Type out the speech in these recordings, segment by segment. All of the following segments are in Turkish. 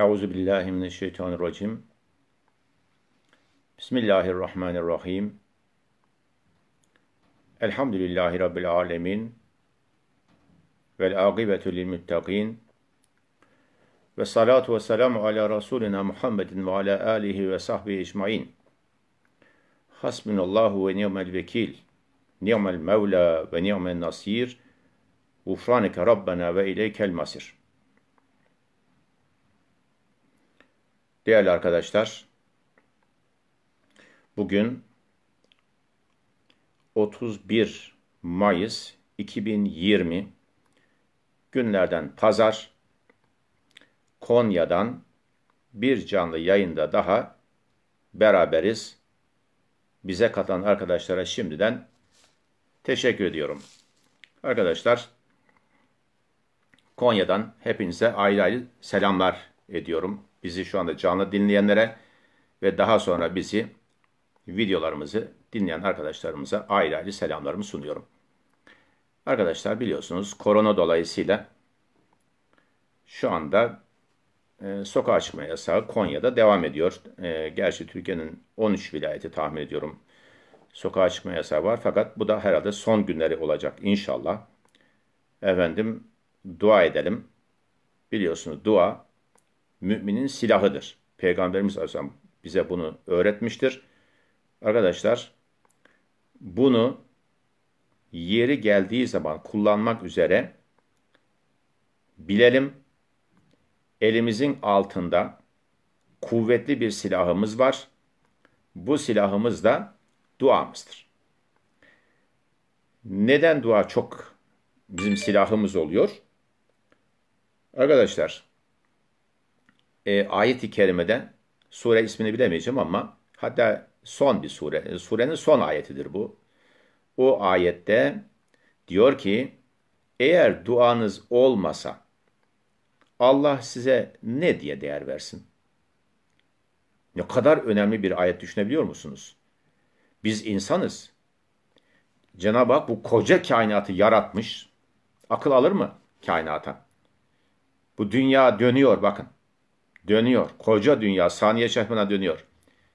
Euzu billahi mineşşeytanirracim. Bismillahirrahmanirrahim. Elhamdülillahi rabbil alamin. Vel akibetu lil muttaqin. Ve salatu ve selamu ala rasulina Muhammedin ve ala alihi ve sahbihi ecmaîn. Hasbunallahu ve ni'mel vekil. Ni'mel mevla ve ni'men nasir. Ufranike rabbena ve ileykel masir. Değerli arkadaşlar, bugün 31 Mayıs 2020 günlerden pazar Konya'dan bir canlı yayında daha beraberiz. Bize katılan arkadaşlara şimdiden teşekkür ediyorum. Arkadaşlar Konya'dan hepinize ayrı ayrı selamlar ediyorum bizi şu anda canlı dinleyenlere ve daha sonra bizi videolarımızı dinleyen arkadaşlarımıza ayrı ayrı selamlarımı sunuyorum. Arkadaşlar biliyorsunuz korona dolayısıyla şu anda e, sokağa çıkma yasağı Konya'da devam ediyor. E, gerçi Türkiye'nin 13 vilayeti tahmin ediyorum sokağa çıkma yasağı var. Fakat bu da herhalde son günleri olacak inşallah. Efendim dua edelim. Biliyorsunuz dua müminin silahıdır. Peygamberimiz Aleyhisselam bize bunu öğretmiştir. Arkadaşlar bunu yeri geldiği zaman kullanmak üzere bilelim elimizin altında kuvvetli bir silahımız var. Bu silahımız da duamızdır. Neden dua çok bizim silahımız oluyor? Arkadaşlar e, ayet-i kerimeden sure ismini bilemeyeceğim ama hatta son bir sure. E, surenin son ayetidir bu. O ayette diyor ki eğer duanız olmasa Allah size ne diye değer versin? Ne kadar önemli bir ayet düşünebiliyor musunuz? Biz insanız. Cenab-ı Hak bu koca kainatı yaratmış. Akıl alır mı kainata? Bu dünya dönüyor bakın. Dönüyor. Koca dünya saniye çarpımına dönüyor.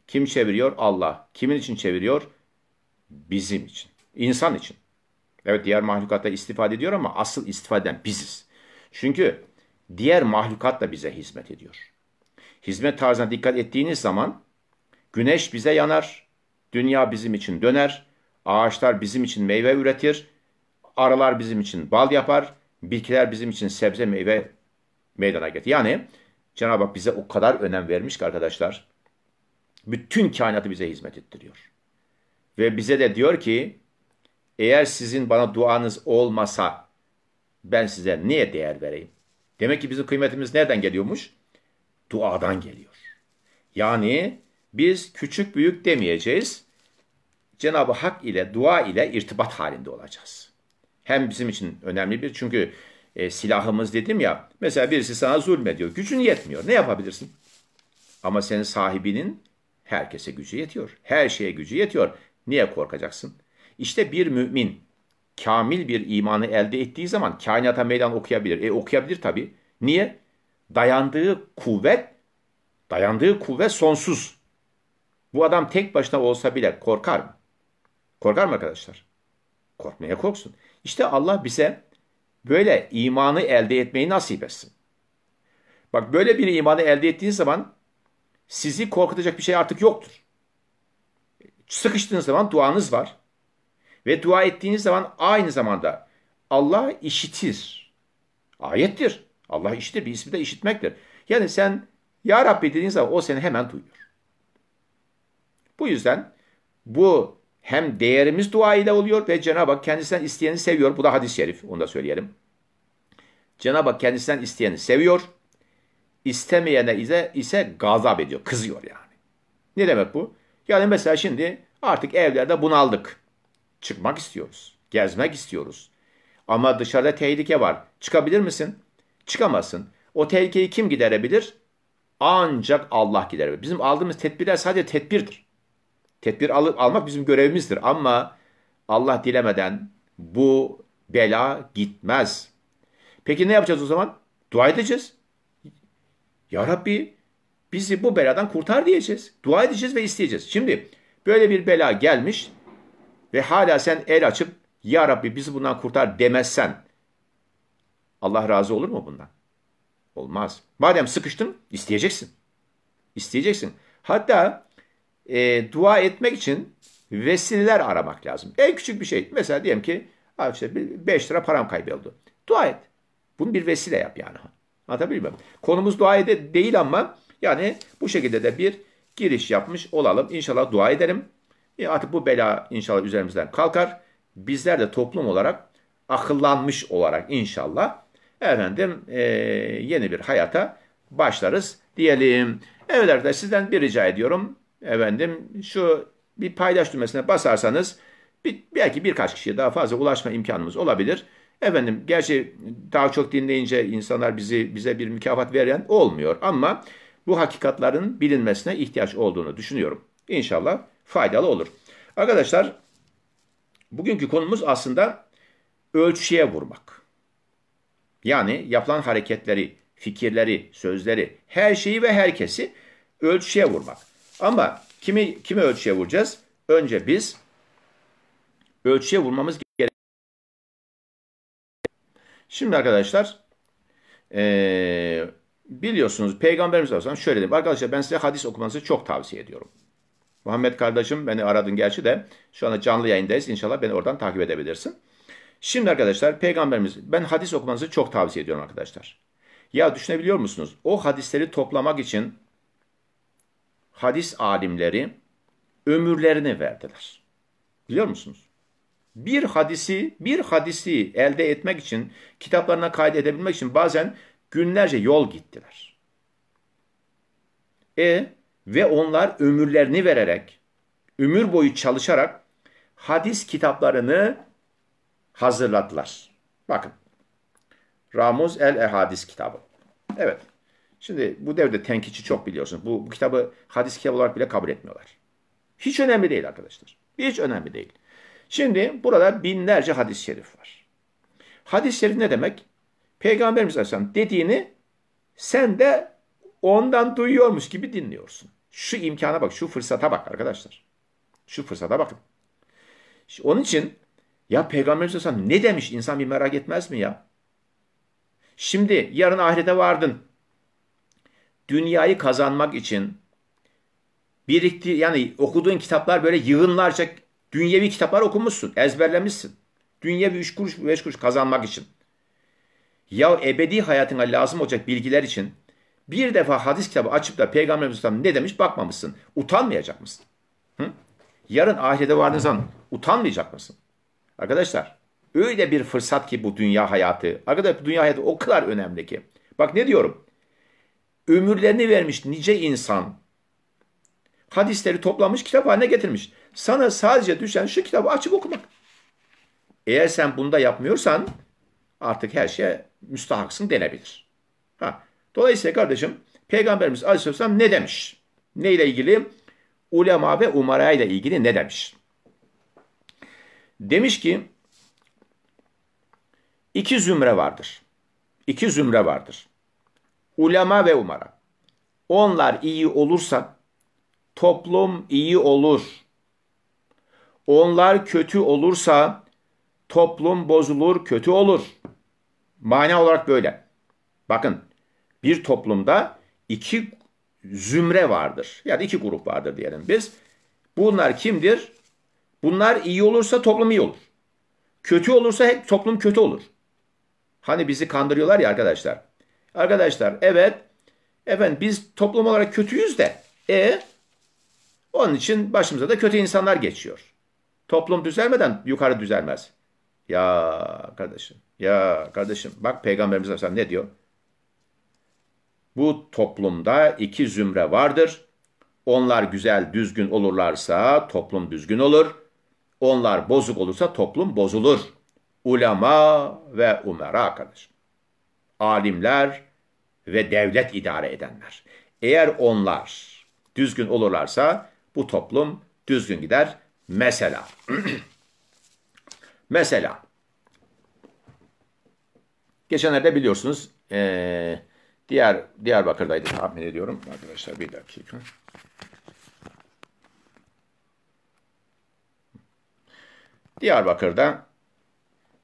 Kim çeviriyor? Allah. Kimin için çeviriyor? Bizim için. İnsan için. Evet diğer mahlukatla istifade ediyor ama asıl istifade eden biziz. Çünkü diğer mahlukat da bize hizmet ediyor. Hizmet tarzına dikkat ettiğiniz zaman güneş bize yanar, dünya bizim için döner, ağaçlar bizim için meyve üretir, arılar bizim için bal yapar, bitkiler bizim için sebze meyve meydana getirir. Yani Cenab-ı Hak bize o kadar önem vermiş ki arkadaşlar. Bütün kainatı bize hizmet ettiriyor. Ve bize de diyor ki eğer sizin bana duanız olmasa ben size niye değer vereyim? Demek ki bizim kıymetimiz nereden geliyormuş? Duadan geliyor. Yani biz küçük büyük demeyeceğiz. Cenab-ı Hak ile dua ile irtibat halinde olacağız. Hem bizim için önemli bir çünkü e, silahımız dedim ya. Mesela birisi sana zulmediyor. Gücün yetmiyor. Ne yapabilirsin? Ama senin sahibinin herkese gücü yetiyor. Her şeye gücü yetiyor. Niye korkacaksın? İşte bir mümin kamil bir imanı elde ettiği zaman kainata meydan okuyabilir. E okuyabilir tabii. Niye? Dayandığı kuvvet, dayandığı kuvvet sonsuz. Bu adam tek başına olsa bile korkar mı? Korkar mı arkadaşlar? Korkmaya korksun. İşte Allah bize Böyle imanı elde etmeyi nasip etsin. Bak böyle bir imanı elde ettiğiniz zaman sizi korkutacak bir şey artık yoktur. Sıkıştığınız zaman duanız var. Ve dua ettiğiniz zaman aynı zamanda Allah işitir. Ayettir. Allah işitir. Bir ismi de işitmektir. Yani sen Ya Rabbi dediğin zaman o seni hemen duyuyor. Bu yüzden bu hem değerimiz dua ile oluyor ve Cenab-ı Hak kendisinden isteyeni seviyor. Bu da hadis-i şerif. Onu da söyleyelim. Cenab-ı Hak kendisinden isteyeni seviyor. İstemeyene ise, ise gazap ediyor, kızıyor yani. Ne demek bu? Yani mesela şimdi artık evlerde bunaldık. Çıkmak istiyoruz, gezmek istiyoruz. Ama dışarıda tehlike var. Çıkabilir misin? Çıkamazsın. O tehlikeyi kim giderebilir? Ancak Allah giderebilir. Bizim aldığımız tedbirler sadece tedbirdir. Tedbir alıp almak bizim görevimizdir ama Allah dilemeden bu bela gitmez. Peki ne yapacağız o zaman? Dua edeceğiz. Ya Rabbi bizi bu beladan kurtar diyeceğiz. Dua edeceğiz ve isteyeceğiz. Şimdi böyle bir bela gelmiş ve hala sen el açıp ya Rabbi bizi bundan kurtar demezsen Allah razı olur mu bundan? Olmaz. Madem sıkıştın isteyeceksin. İsteyeceksin. Hatta e, dua etmek için vesileler aramak lazım. En küçük bir şey. Mesela diyelim ki işte 5 lira param kayboldu. Dua et. Bunu bir vesile yap yani. Anlatabiliyor muyum? Konumuz dua ede değil ama yani bu şekilde de bir giriş yapmış olalım. İnşallah dua ederim. E artık bu bela inşallah üzerimizden kalkar. Bizler de toplum olarak akıllanmış olarak inşallah efendim e, yeni bir hayata başlarız diyelim. Evet arkadaşlar sizden bir rica ediyorum. Efendim şu bir paylaş düğmesine basarsanız bir, belki birkaç kişiye daha fazla ulaşma imkanımız olabilir. Efendim gerçi daha çok dinleyince insanlar bizi bize bir mükafat veren olmuyor ama bu hakikatların bilinmesine ihtiyaç olduğunu düşünüyorum. İnşallah faydalı olur. Arkadaşlar bugünkü konumuz aslında ölçüye vurmak. Yani yapılan hareketleri, fikirleri, sözleri, her şeyi ve herkesi ölçüye vurmak. Ama kimi kimi ölçüye vuracağız? Önce biz ölçüye vurmamız Şimdi arkadaşlar ee, biliyorsunuz Peygamberimiz Aleyhisselam şöyle dedi. Arkadaşlar ben size hadis okumanızı çok tavsiye ediyorum. Muhammed kardeşim beni aradın gerçi de şu anda canlı yayındayız. İnşallah beni oradan takip edebilirsin. Şimdi arkadaşlar Peygamberimiz ben hadis okumanızı çok tavsiye ediyorum arkadaşlar. Ya düşünebiliyor musunuz? O hadisleri toplamak için hadis alimleri ömürlerini verdiler. Biliyor musunuz? Bir hadisi, bir hadisi elde etmek için, kitaplarına kaydedebilmek için bazen günlerce yol gittiler. E ve onlar ömürlerini vererek, ömür boyu çalışarak hadis kitaplarını hazırladılar. Bakın. Ramuz el Ehadis kitabı. Evet. Şimdi bu devde tenkiçi çok biliyorsun. Bu, bu kitabı hadis kitabı olarak bile kabul etmiyorlar. Hiç önemli değil arkadaşlar. Hiç önemli değil. Şimdi burada binlerce hadis-i şerif var. Hadis-i şerif ne demek? Peygamberimiz Aleyhisselam dediğini sen de ondan duyuyormuş gibi dinliyorsun. Şu imkana bak, şu fırsata bak arkadaşlar. Şu fırsata bakın. Onun için ya Peygamberimiz Aleyhisselam ne demiş insan bir merak etmez mi ya? Şimdi yarın ahirete vardın. Dünyayı kazanmak için birikti yani okuduğun kitaplar böyle yığınlarca Dünyevi kitaplar okumuşsun, ezberlemişsin. Dünyevi üç kuruş, beş kuruş kazanmak için. Ya ebedi hayatına lazım olacak bilgiler için bir defa hadis kitabı açıp da Peygamber Efendimiz ne demiş bakmamışsın. Utanmayacak mısın? Hı? Yarın ahirete vardığın zaman utanmayacak mısın? Arkadaşlar öyle bir fırsat ki bu dünya hayatı. Arkadaşlar bu dünya hayatı o kadar önemli ki. Bak ne diyorum. Ömürlerini vermiş nice insan hadisleri toplamış, kitap haline getirmiş. Sana sadece düşen şu kitabı açıp okumak. Eğer sen bunda yapmıyorsan artık her şeye müstahaksın denebilir. Ha. Dolayısıyla kardeşim Peygamberimiz Aleyhisselam ne demiş? Ne ile ilgili? Ulema ve umara ile ilgili ne demiş? Demiş ki iki zümre vardır. İki zümre vardır. Ulema ve umara. Onlar iyi olursa toplum iyi olur. Onlar kötü olursa toplum bozulur, kötü olur. Mana olarak böyle. Bakın bir toplumda iki zümre vardır. Yani iki grup vardır diyelim biz. Bunlar kimdir? Bunlar iyi olursa toplum iyi olur. Kötü olursa hep toplum kötü olur. Hani bizi kandırıyorlar ya arkadaşlar. Arkadaşlar evet efendim biz toplum olarak kötüyüz de e onun için başımıza da kötü insanlar geçiyor. Toplum düzelmeden yukarı düzelmez. Ya kardeşim, ya kardeşim bak Peygamberimiz Aleyhisselam ne diyor? Bu toplumda iki zümre vardır. Onlar güzel, düzgün olurlarsa toplum düzgün olur. Onlar bozuk olursa toplum bozulur. Ulema ve umera kardeşim. Alimler ve devlet idare edenler. Eğer onlar düzgün olurlarsa bu toplum düzgün gider. Mesela, mesela, geçenlerde biliyorsunuz ee, diğer Diyarbakır'daydı tahmin ediyorum. Arkadaşlar bir dakika. Diyarbakır'da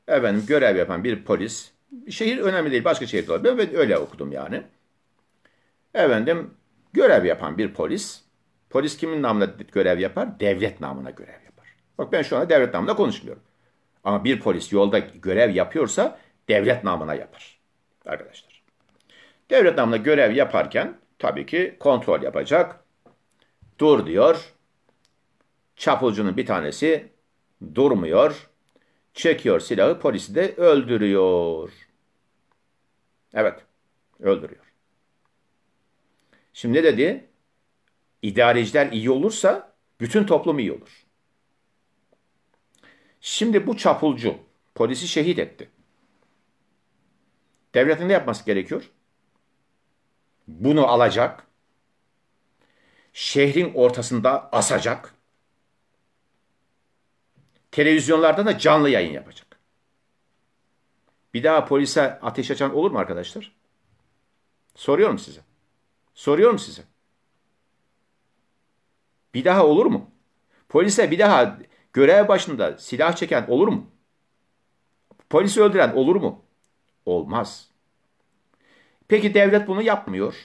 efendim görev yapan bir polis, şehir önemli değil başka şehirde olabilir, ben öyle okudum yani. Efendim görev yapan bir polis Polis kimin namına görev yapar? Devlet namına görev yapar. Bak ben şu anda devlet namına konuşmuyorum. Ama bir polis yolda görev yapıyorsa devlet namına yapar. Arkadaşlar. Devlet namına görev yaparken tabii ki kontrol yapacak. Dur diyor. Çapulcunun bir tanesi durmuyor. Çekiyor silahı polisi de öldürüyor. Evet öldürüyor. Şimdi ne dedi? idareciler iyi olursa bütün toplum iyi olur. Şimdi bu çapulcu polisi şehit etti. Devletin ne yapması gerekiyor? Bunu alacak. Şehrin ortasında asacak. Televizyonlarda da canlı yayın yapacak. Bir daha polise ateş açan olur mu arkadaşlar? Soruyorum size. Soruyorum size. Bir daha olur mu? Polise bir daha görev başında silah çeken olur mu? Polisi öldüren olur mu? Olmaz. Peki devlet bunu yapmıyor.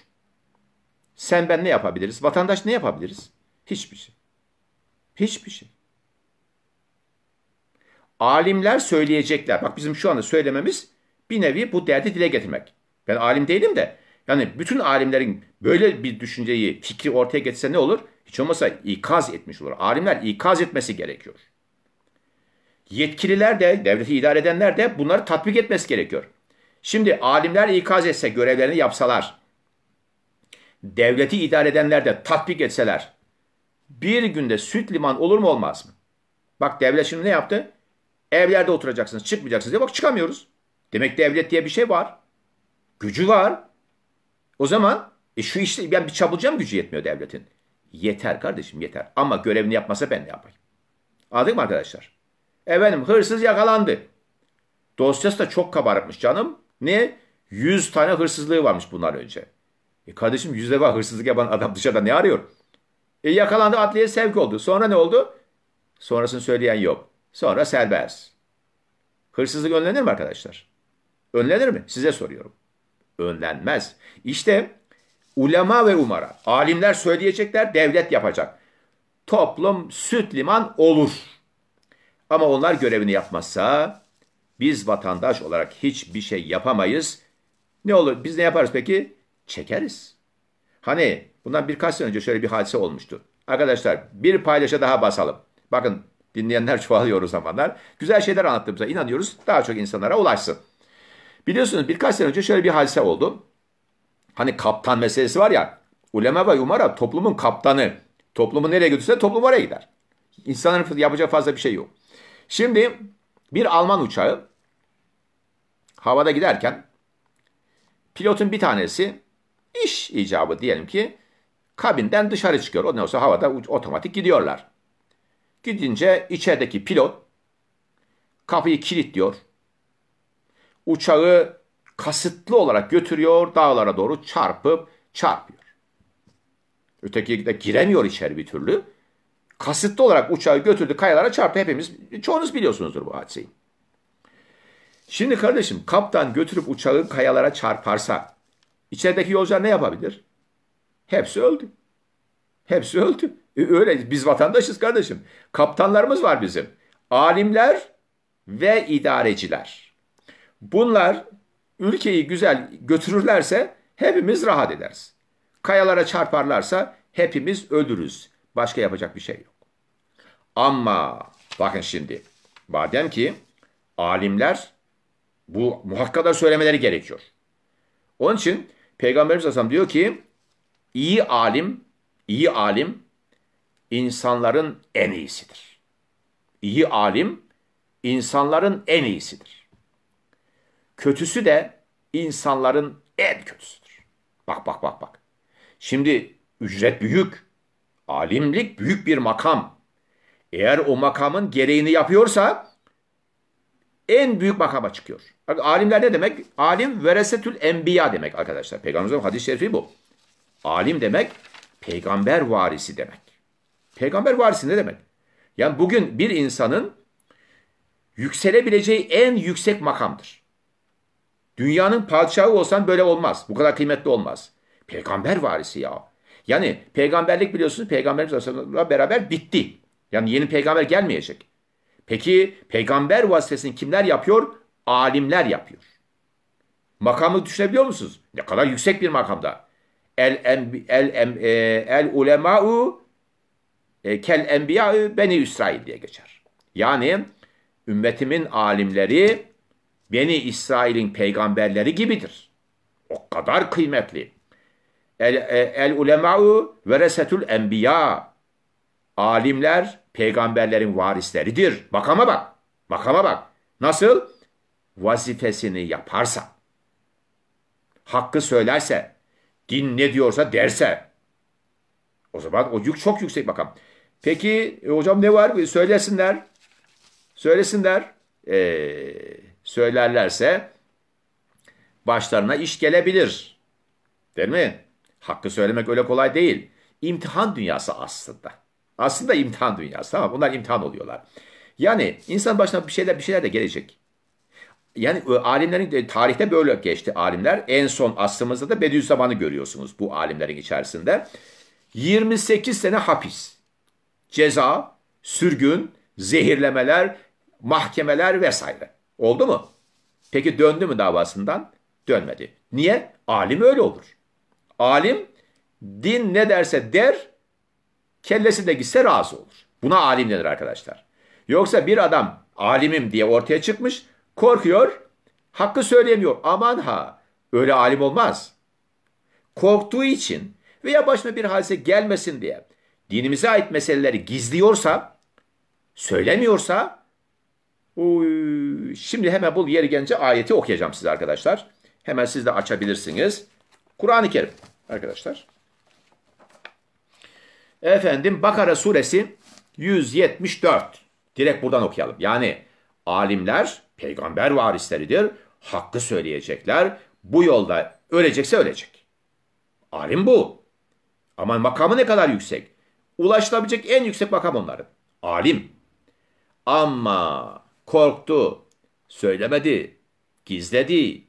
Sen ben ne yapabiliriz? Vatandaş ne yapabiliriz? Hiçbir şey. Hiçbir şey. Alimler söyleyecekler. Bak bizim şu anda söylememiz bir nevi bu derdi dile getirmek. Ben alim değilim de yani bütün alimlerin böyle bir düşünceyi, fikri ortaya getirse ne olur? Hiç olmasa ikaz etmiş olur. Alimler ikaz etmesi gerekiyor. Yetkililer de, devleti idare edenler de bunları tatbik etmesi gerekiyor. Şimdi alimler ikaz etse, görevlerini yapsalar, devleti idare edenler de tatbik etseler, bir günde süt liman olur mu olmaz mı? Bak devlet şimdi ne yaptı? Evlerde oturacaksınız, çıkmayacaksınız diye bak çıkamıyoruz. Demek devlet diye bir şey var. Gücü var. O zaman e şu işte ben bir çabucam gücü yetmiyor devletin. Yeter kardeşim yeter. Ama görevini yapmasa ben ne yapayım? Anladık mı arkadaşlar? Efendim hırsız yakalandı. Dosyası da çok kabarıkmış canım. Ne? 100 tane hırsızlığı varmış bunlar önce. E kardeşim 100 defa hırsızlık yapan adam dışarıda ne arıyor? E yakalandı adliyeye sevk oldu. Sonra ne oldu? Sonrasını söyleyen yok. Sonra serbest. Hırsızlık önlenir mi arkadaşlar? Önlenir mi? Size soruyorum önlenmez. İşte ulema ve umara, alimler söyleyecekler, devlet yapacak. Toplum süt liman olur. Ama onlar görevini yapmazsa biz vatandaş olarak hiçbir şey yapamayız. Ne olur? Biz ne yaparız peki? Çekeriz. Hani bundan birkaç sene önce şöyle bir hadise olmuştu. Arkadaşlar bir paylaşa daha basalım. Bakın dinleyenler çoğalıyor o zamanlar. Güzel şeyler anlattığımıza inanıyoruz. Daha çok insanlara ulaşsın. Biliyorsunuz birkaç sene önce şöyle bir hadise oldu. Hani kaptan meselesi var ya. uleme ve umara toplumun kaptanı. Toplumu nereye götürse toplum oraya gider. İnsanların yapacağı fazla bir şey yok. Şimdi bir Alman uçağı havada giderken pilotun bir tanesi iş icabı diyelim ki kabinden dışarı çıkıyor. Ondan sonra havada otomatik gidiyorlar. Gidince içerideki pilot kapıyı kilitliyor uçağı kasıtlı olarak götürüyor dağlara doğru çarpıp çarpıyor. Öteki de giremiyor içeri bir türlü. Kasıtlı olarak uçağı götürdü kayalara çarptı. Hepimiz çoğunuz biliyorsunuzdur bu hadiseyi. Şimdi kardeşim kaptan götürüp uçağı kayalara çarparsa içerideki yolcular ne yapabilir? Hepsi öldü. Hepsi öldü. E, öyle biz vatandaşız kardeşim. Kaptanlarımız var bizim. Alimler ve idareciler. Bunlar ülkeyi güzel götürürlerse hepimiz rahat ederiz. Kayalara çarparlarsa hepimiz ölürüz. Başka yapacak bir şey yok. Ama bakın şimdi madem ki alimler bu muhakkada söylemeleri gerekiyor. Onun için Peygamberimiz Aleyhisselam diyor ki iyi alim, iyi alim insanların en iyisidir. İyi alim insanların en iyisidir. Kötüsü de insanların en kötüsüdür. Bak bak bak bak. Şimdi ücret büyük. Alimlik büyük bir makam. Eğer o makamın gereğini yapıyorsa en büyük makama çıkıyor. Alimler ne demek? Alim veresetül enbiya demek arkadaşlar. Peygamberimizin hadis-i şerifi bu. Alim demek peygamber varisi demek. Peygamber varisi ne demek? Yani bugün bir insanın yükselebileceği en yüksek makamdır. Dünyanın padişahı olsan böyle olmaz. Bu kadar kıymetli olmaz. Peygamber varisi ya. Yani peygamberlik biliyorsunuz peygamberimiz Aleyhisselam'la beraber bitti. Yani yeni peygamber gelmeyecek. Peki peygamber vasıtasını kimler yapıyor? Alimler yapıyor. Makamı düşünebiliyor musunuz? Ne kadar yüksek bir makamda. El em, el em, e, el ulema'u e, kel enbiya'u beni İsrail diye geçer. Yani ümmetimin alimleri Beni İsrail'in peygamberleri gibidir. O kadar kıymetli. El, e, el ulema'u veresetül enbiya. Alimler peygamberlerin varisleridir. Makama bak. Makama bak. Nasıl? Vazifesini yaparsa. Hakkı söylerse. Din ne diyorsa derse. O zaman o yük çok yüksek makam. Peki e, hocam ne var? Söylesinler. Söylesinler. Eee söylerlerse başlarına iş gelebilir. Değil mi? Hakkı söylemek öyle kolay değil. İmtihan dünyası aslında. Aslında imtihan dünyası tamam Bunlar imtihan oluyorlar. Yani insan başına bir şeyler bir şeyler de gelecek. Yani e, alimlerin e, tarihte böyle geçti alimler. En son asrımızda da Bediüzzaman'ı görüyorsunuz bu alimlerin içerisinde. 28 sene hapis. Ceza, sürgün, zehirlemeler, mahkemeler vesaire. Oldu mu? Peki döndü mü davasından? Dönmedi. Niye? Alim öyle olur. Alim din ne derse der, kellesi de gitse razı olur. Buna alim denir arkadaşlar. Yoksa bir adam alimim diye ortaya çıkmış, korkuyor, hakkı söyleyemiyor. Aman ha, öyle alim olmaz. Korktuğu için veya başına bir hadise gelmesin diye dinimize ait meseleleri gizliyorsa, söylemiyorsa şimdi hemen bu yeri gelince ayeti okuyacağım size arkadaşlar. Hemen siz de açabilirsiniz. Kur'an-ı Kerim arkadaşlar. Efendim Bakara suresi 174. Direkt buradan okuyalım. Yani alimler peygamber varisleridir. Hakkı söyleyecekler. Bu yolda ölecekse ölecek. Alim bu. Ama makamı ne kadar yüksek? Ulaşılabilecek en yüksek makam onların. Alim. Ama Korktu. Söylemedi. Gizledi.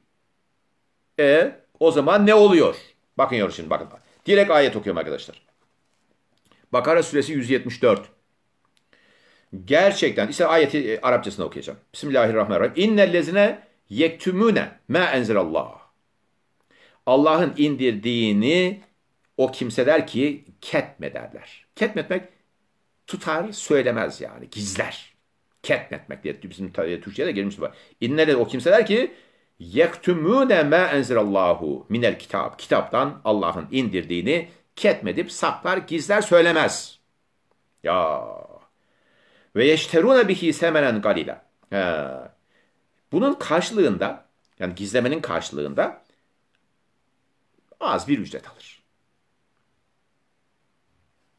E o zaman ne oluyor? Bakın şimdi bakın. Direkt ayet okuyorum arkadaşlar. Bakara suresi 174. Gerçekten işte ayeti e, Arapçasına okuyacağım. Bismillahirrahmanirrahim. İnnellezine yektümüne ma enzilallah. Allah'ın indirdiğini o kimseler ki ketmederler. Ketmetmek tutar söylemez yani gizler. Ketmetmek diye bizim Türkçe'ye de gelmiş var. İnnele o kimseler ki yektümüne me enzilallahu minel kitap. Kitaptan Allah'ın indirdiğini ketmedip saklar, gizler, söylemez. Ya ve yeşteruna bihi semenen galila. Bunun karşılığında yani gizlemenin karşılığında az bir ücret alır.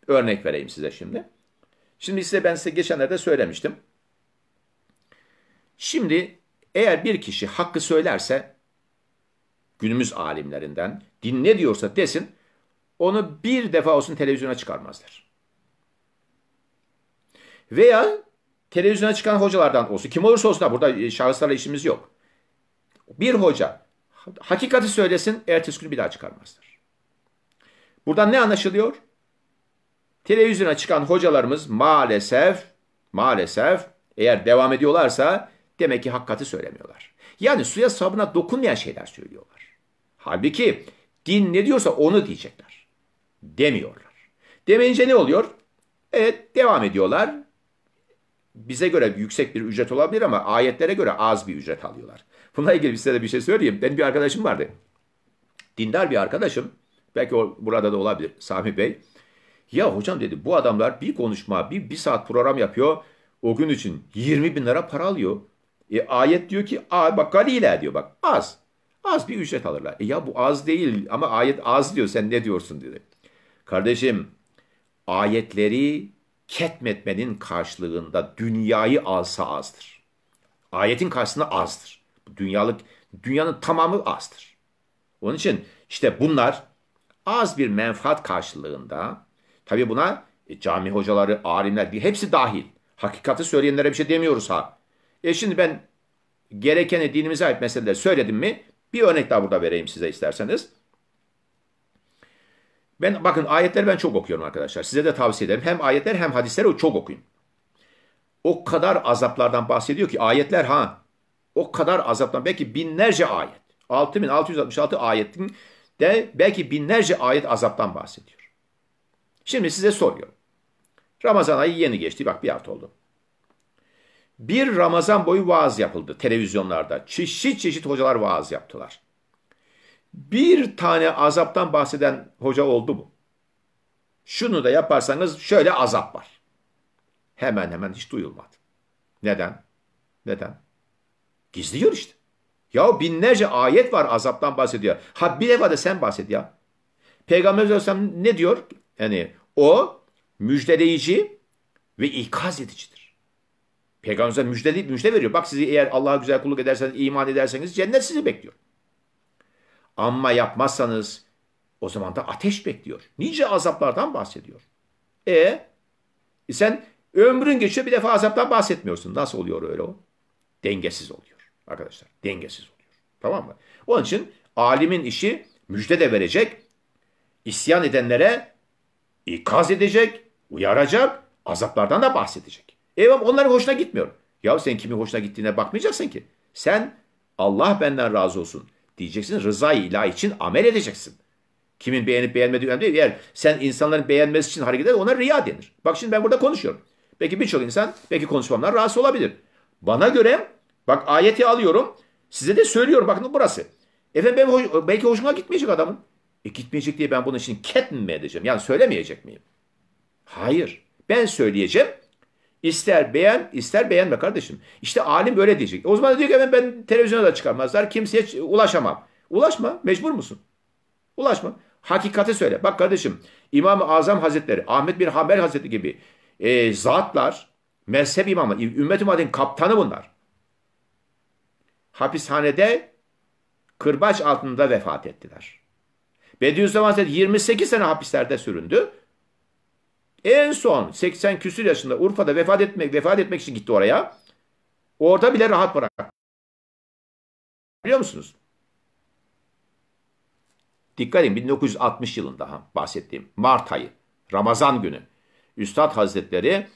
Örnek vereyim size şimdi. Şimdi size ben size geçenlerde söylemiştim. Şimdi eğer bir kişi hakkı söylerse günümüz alimlerinden din ne diyorsa desin onu bir defa olsun televizyona çıkarmazlar. Veya televizyona çıkan hocalardan olsun kim olursa olsun da burada e, şahıslarla işimiz yok. Bir hoca hakikati söylesin ertesi gün bir daha çıkarmazlar. Buradan ne anlaşılıyor? Televizyona çıkan hocalarımız maalesef maalesef eğer devam ediyorlarsa Demek ki hakikati söylemiyorlar. Yani suya sabına dokunmayan şeyler söylüyorlar. Halbuki din ne diyorsa onu diyecekler. Demiyorlar. Demeyince ne oluyor? Evet devam ediyorlar. Bize göre yüksek bir ücret olabilir ama ayetlere göre az bir ücret alıyorlar. Bununla ilgili size de bir şey söyleyeyim. Ben bir arkadaşım vardı. Dindar bir arkadaşım. Belki o burada da olabilir Sami Bey. Ya hocam dedi bu adamlar bir konuşma, bir, bir saat program yapıyor. O gün için 20 bin lira para alıyor. E, ayet diyor ki a, bak galile diyor bak az. Az bir ücret alırlar. E, ya bu az değil ama ayet az diyor sen ne diyorsun dedi. Kardeşim ayetleri ketmetmenin karşılığında dünyayı alsa azdır. Ayetin karşısında azdır. Dünyalık, dünyanın tamamı azdır. Onun için işte bunlar az bir menfaat karşılığında tabi buna e, cami hocaları, alimler bir hepsi dahil. Hakikati söyleyenlere bir şey demiyoruz ha. E şimdi ben gerekeni dinimize ait meseleler söyledim mi? Bir örnek daha burada vereyim size isterseniz. Ben bakın ayetleri ben çok okuyorum arkadaşlar. Size de tavsiye ederim. Hem ayetler hem hadisleri çok okuyun. O kadar azaplardan bahsediyor ki ayetler ha o kadar azaptan belki binlerce ayet. 6666 ayetin de belki binlerce ayet azaptan bahsediyor. Şimdi size soruyorum. Ramazan ayı yeni geçti. Bak bir hafta oldu. Bir Ramazan boyu vaaz yapıldı televizyonlarda. Çeşit çeşit hocalar vaaz yaptılar. Bir tane azaptan bahseden hoca oldu mu? Şunu da yaparsanız şöyle azap var. Hemen hemen hiç duyulmadı. Neden? Neden? Gizliyor işte. Ya binlerce ayet var azaptan bahsediyor. Ha bir defa da sen bahset ya. Peygamber Aleyhisselam ne diyor? Yani o müjdeleyici ve ikaz edicidir. Peygamber müjde değil, müjde veriyor. Bak sizi eğer Allah'a güzel kulluk ederseniz, iman ederseniz cennet sizi bekliyor. Ama yapmazsanız o zaman da ateş bekliyor. Nice azaplardan bahsediyor. E, e sen ömrün geçiyor bir defa azaptan bahsetmiyorsun. Nasıl oluyor öyle o? Dengesiz oluyor arkadaşlar. Dengesiz oluyor. Tamam mı? Onun için alimin işi müjde de verecek. İsyan edenlere ikaz edecek, uyaracak, azaplardan da bahsedecek. Eyvallah onların hoşuna gitmiyor. Ya sen kimin hoşuna gittiğine bakmayacaksın ki. Sen Allah benden razı olsun diyeceksin. Rızayı ilah için amel edeceksin. Kimin beğenip beğenmediği önemli değil. Eğer sen insanların beğenmesi için hareket eder ona riya denir. Bak şimdi ben burada konuşuyorum. Peki birçok insan belki konuşmamdan rahatsız olabilir. Bana göre bak ayeti alıyorum. Size de söylüyorum bakın burası. Efendim hoş, belki hoşuna gitmeyecek adamın. E gitmeyecek diye ben bunun için ket mi edeceğim? Yani söylemeyecek miyim? Hayır. Ben söyleyeceğim. İster beğen, ister beğenme kardeşim. İşte alim böyle diyecek. O zaman diyor ki ben, ben televizyona da çıkarmazlar. Kimseye ulaşamam. Ulaşma. Mecbur musun? Ulaşma. Hakikati söyle. Bak kardeşim İmam-ı Azam Hazretleri, Ahmet bin Haber Hazretleri gibi e, zatlar, mezhep imamı, ümmet-i Muhammed'in kaptanı bunlar. Hapishanede kırbaç altında vefat ettiler. Bediüzzaman Hazretleri 28 sene hapislerde süründü. En son 80 küsür yaşında Urfa'da vefat etmek vefat etmek için gitti oraya. Orada bile rahat bırak. Biliyor musunuz? Dikkat edin 1960 yılında ha, bahsettiğim Mart ayı, Ramazan günü. Üstad Hazretleri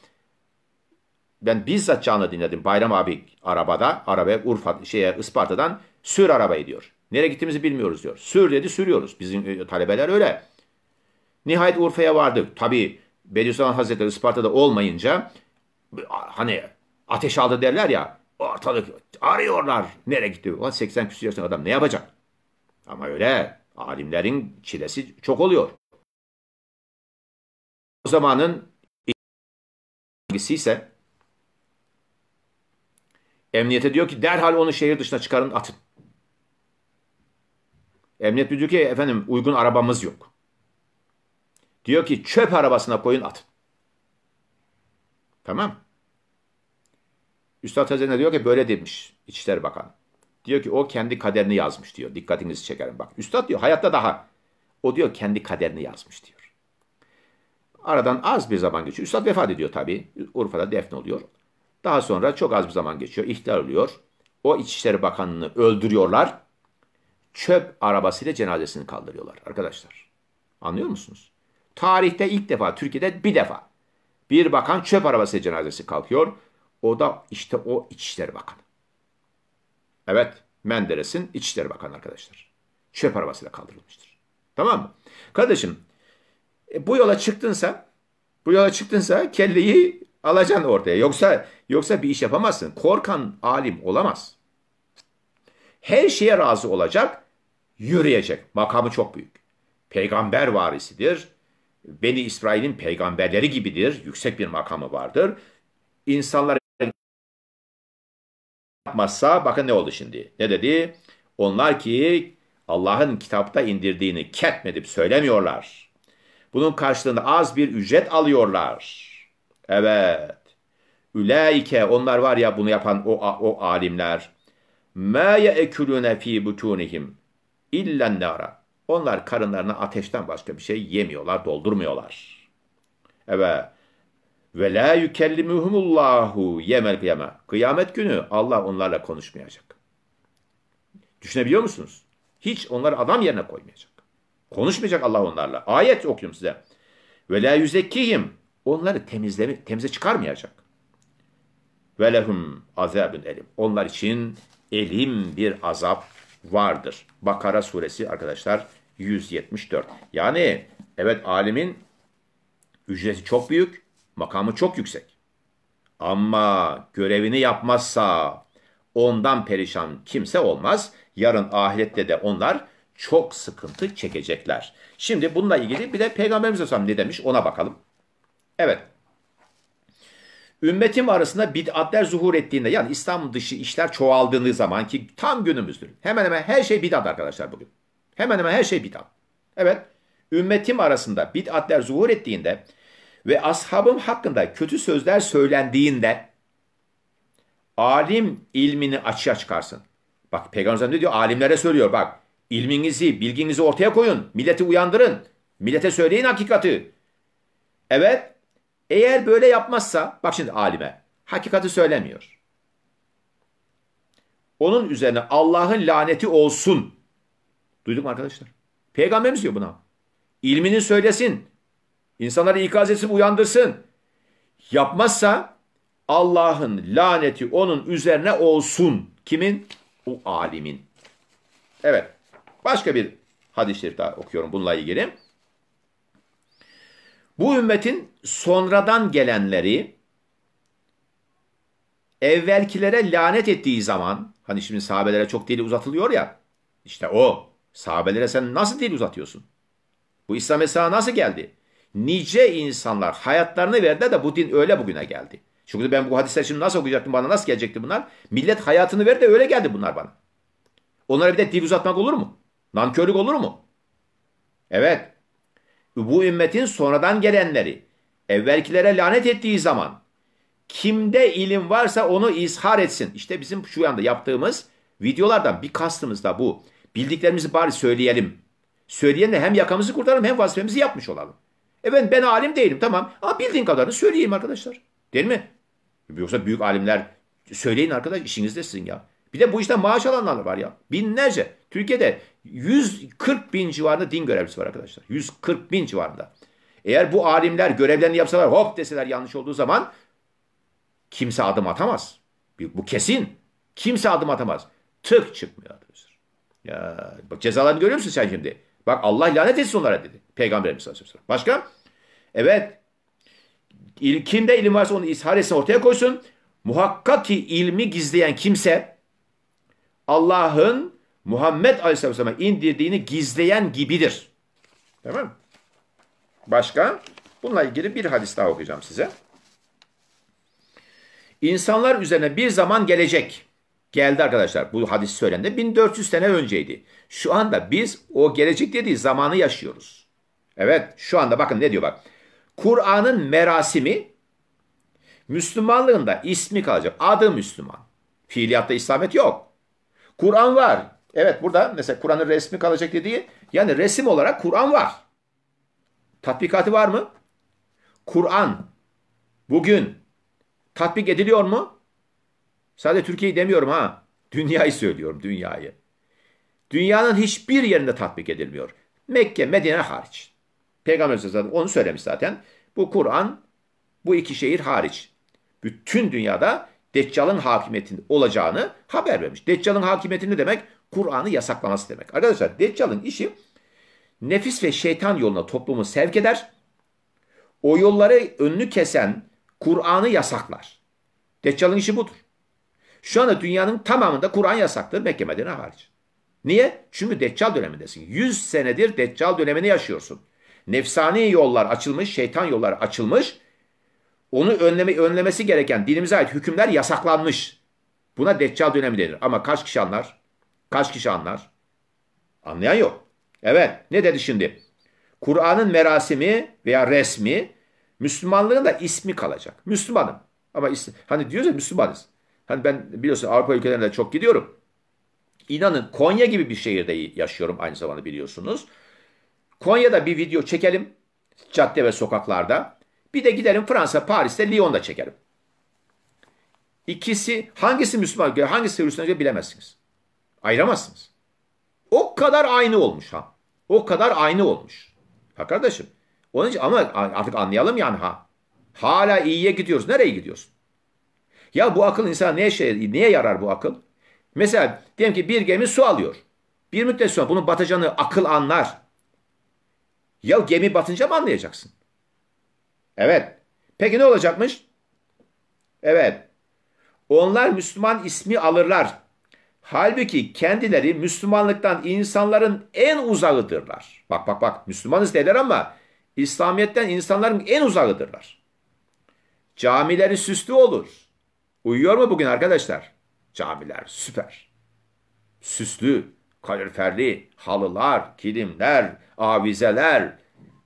ben bizzat canlı dinledim Bayram abi arabada, araba Urfa şeye Isparta'dan sür arabayı diyor. Nereye gittiğimizi bilmiyoruz diyor. Sür dedi sürüyoruz. Bizim e, talebeler öyle. Nihayet Urfa'ya vardık. Tabii Bediüzzaman Hazretleri Sparta'da olmayınca hani ateş aldı derler ya ortalık arıyorlar nereye gitti? Ulan 80 küsur yaşında adam ne yapacak? Ama öyle alimlerin çilesi çok oluyor. O zamanın ise emniyete diyor ki derhal onu şehir dışına çıkarın atın. Emniyet diyor ki efendim uygun arabamız yok. Diyor ki çöp arabasına koyun atın. Tamam. Üstad Hazretleri diyor ki böyle demiş İçişleri Bakanı. Diyor ki o kendi kaderini yazmış diyor. Dikkatinizi çekerim bak. Üstad diyor hayatta daha. O diyor kendi kaderini yazmış diyor. Aradan az bir zaman geçiyor. Üstad vefat ediyor tabii. Urfa'da defne oluyor. Daha sonra çok az bir zaman geçiyor. İhtilal oluyor. O İçişleri Bakanı'nı öldürüyorlar. Çöp arabasıyla cenazesini kaldırıyorlar arkadaşlar. Anlıyor musunuz? Tarihte ilk defa Türkiye'de bir defa bir bakan çöp arabası cenazesi kalkıyor. O da işte o İçişleri Bakanı. Evet Menderes'in İçişleri Bakanı arkadaşlar. Çöp arabasıyla kaldırılmıştır. Tamam mı? Kardeşim e, bu yola çıktınsa bu yola çıktınsa kelleyi alacaksın ortaya. Yoksa yoksa bir iş yapamazsın. Korkan alim olamaz. Her şeye razı olacak, yürüyecek. Makamı çok büyük. Peygamber varisidir Beni İsrail'in peygamberleri gibidir, yüksek bir makamı vardır. İnsanlar yapmazsa bakın ne oldu şimdi? Ne dedi? Onlar ki Allah'ın kitapta indirdiğini ketmedip söylemiyorlar. Bunun karşılığında az bir ücret alıyorlar. Evet. üleyke onlar var ya bunu yapan o o alimler. Ma yekulune fi butunihim illen nara. Onlar karınlarına ateşten başka bir şey yemiyorlar, doldurmuyorlar. Evet. Ve la yukellimuhumullahu yemel kıyame. Kıyamet günü Allah onlarla konuşmayacak. Düşünebiliyor musunuz? Hiç onları adam yerine koymayacak. Konuşmayacak Allah onlarla. Ayet okuyorum size. Ve la yüzekkihim. Onları temizleme, temize çıkarmayacak. Ve lehum azabun elim. Onlar için elim bir azap vardır. Bakara suresi arkadaşlar 174. Yani evet alimin ücreti çok büyük, makamı çok yüksek. Ama görevini yapmazsa ondan perişan kimse olmaz. Yarın ahirette de onlar çok sıkıntı çekecekler. Şimdi bununla ilgili bir de Peygamberimiz Aleyhisselam ne demiş ona bakalım. Evet. Ümmetim arasında bid'atler zuhur ettiğinde yani İslam dışı işler çoğaldığı zaman ki tam günümüzdür. Hemen hemen her şey bid'at arkadaşlar bugün. Hemen hemen her şey bid'at. Evet, ümmetim arasında bid'atler zuhur ettiğinde ve ashabım hakkında kötü sözler söylendiğinde alim ilmini açığa çıkarsın. Bak Peygamber ne diyor? Alimlere söylüyor bak. İlminizi, bilginizi ortaya koyun. Milleti uyandırın. Millete söyleyin hakikati. Evet, eğer böyle yapmazsa, bak şimdi alime, hakikati söylemiyor. Onun üzerine Allah'ın laneti olsun Duyduk mu arkadaşlar? Peygamberimiz diyor buna. İlmini söylesin. İnsanları ikaz etsin, uyandırsın. Yapmazsa Allah'ın laneti onun üzerine olsun. Kimin? O alimin. Evet. Başka bir hadis-i daha okuyorum bununla ilgili. Bu ümmetin sonradan gelenleri evvelkilere lanet ettiği zaman hani şimdi sahabelere çok deli uzatılıyor ya işte o Sahabelere sen nasıl dil uzatıyorsun? Bu İslam sana nasıl geldi? Nice insanlar hayatlarını verdi de bu din öyle bugüne geldi. Çünkü ben bu hadisler şimdi nasıl okuyacaktım, bana nasıl gelecekti bunlar? Millet hayatını verdi de öyle geldi bunlar bana. Onlara bir de dil uzatmak olur mu? Nankörlük olur mu? Evet. Bu ümmetin sonradan gelenleri, evvelkilere lanet ettiği zaman kimde ilim varsa onu izhar etsin. İşte bizim şu anda yaptığımız videolardan bir kastımız da bu. Bildiklerimizi bari söyleyelim. Söyleyene hem yakamızı kurtaralım hem vazifemizi yapmış olalım. Efendim ben alim değilim tamam ama bildiğin kadarını söyleyeyim arkadaşlar. Değil mi? Yoksa büyük alimler söyleyin arkadaş işiniz de sizin ya. Bir de bu işten maaş alanlar var ya. Binlerce. Türkiye'de 140 bin civarında din görevlisi var arkadaşlar. 140 bin civarında. Eğer bu alimler görevlerini yapsalar hop deseler yanlış olduğu zaman kimse adım atamaz. Bu kesin. Kimse adım atamaz. Tık çıkmıyor arkadaşlar. Ya bak cezalarını görüyor musun sen şimdi? Bak Allah lanet etsin onlara dedi. Peygamberimiz sallallahu aleyhi ve Başka? Evet. Kimde ilim varsa onu isharesine ortaya koysun. Muhakkak ki ilmi gizleyen kimse Allah'ın Muhammed Aleyhisselam'a indirdiğini gizleyen gibidir. Tamam Başka? Bununla ilgili bir hadis daha okuyacağım size. İnsanlar üzerine bir zaman gelecek geldi arkadaşlar. Bu hadis söylendi. 1400 sene önceydi. Şu anda biz o gelecek dediği zamanı yaşıyoruz. Evet şu anda bakın ne diyor bak. Kur'an'ın merasimi Müslümanlığında ismi kalacak. Adı Müslüman. Fiiliyatta İslamet yok. Kur'an var. Evet burada mesela Kur'an'ın resmi kalacak dediği yani resim olarak Kur'an var. Tatbikatı var mı? Kur'an bugün tatbik ediliyor mu? Sadece Türkiye'yi demiyorum ha. Dünyayı söylüyorum, dünyayı. Dünyanın hiçbir yerinde tatbik edilmiyor. Mekke, Medine hariç. Peygamber zaten onu söylemiş zaten. Bu Kur'an bu iki şehir hariç. Bütün dünyada Deccal'ın hakimiyetinin olacağını haber vermiş. Deccal'ın hakimiyeti ne demek? Kur'an'ı yasaklaması demek. Arkadaşlar Deccal'ın işi nefis ve şeytan yoluna toplumu sevk eder. O yolları önünü kesen Kur'an'ı yasaklar. Deccal'ın işi budur. Şu anda dünyanın tamamında Kur'an yasaktır Mekke Medine hariç. Niye? Çünkü Deccal dönemindesin. 100 senedir Deccal dönemini yaşıyorsun. Nefsani yollar açılmış, şeytan yolları açılmış. Onu önleme, önlemesi gereken dinimize ait hükümler yasaklanmış. Buna Deccal dönemi denir. Ama kaç kişi anlar? Kaç kişi anlar? Anlayan yok. Evet, ne dedi şimdi? Kur'an'ın merasimi veya resmi Müslümanlığın da ismi kalacak. Müslümanım. Ama is hani diyoruz ya Müslümanız. Hani ben biliyorsun Avrupa ülkelerine çok gidiyorum. İnanın Konya gibi bir şehirde yaşıyorum aynı zamanda biliyorsunuz. Konya'da bir video çekelim cadde ve sokaklarda. Bir de gidelim Fransa, Paris'te, Lyon'da çekelim. İkisi hangisi Müslüman ülke, hangisi Hristiyan ülke bilemezsiniz. Ayıramazsınız. O kadar aynı olmuş ha. O kadar aynı olmuş. Ha kardeşim. Onun için ama artık anlayalım yani ha. Hala iyiye gidiyoruz. Nereye gidiyorsun? Ya bu akıl insan neye, şey, neye yarar bu akıl? Mesela diyelim ki bir gemi su alıyor. Bir müddet sonra bunun batacağını akıl anlar. Ya gemi batınca mı anlayacaksın? Evet. Peki ne olacakmış? Evet. Onlar Müslüman ismi alırlar. Halbuki kendileri Müslümanlıktan insanların en uzağıdırlar. Bak bak bak Müslümanız derler ama İslamiyet'ten insanların en uzağıdırlar. Camileri süslü olur. Uyuyor mu bugün arkadaşlar? Camiler süper. Süslü, kaloriferli, halılar, kilimler, avizeler,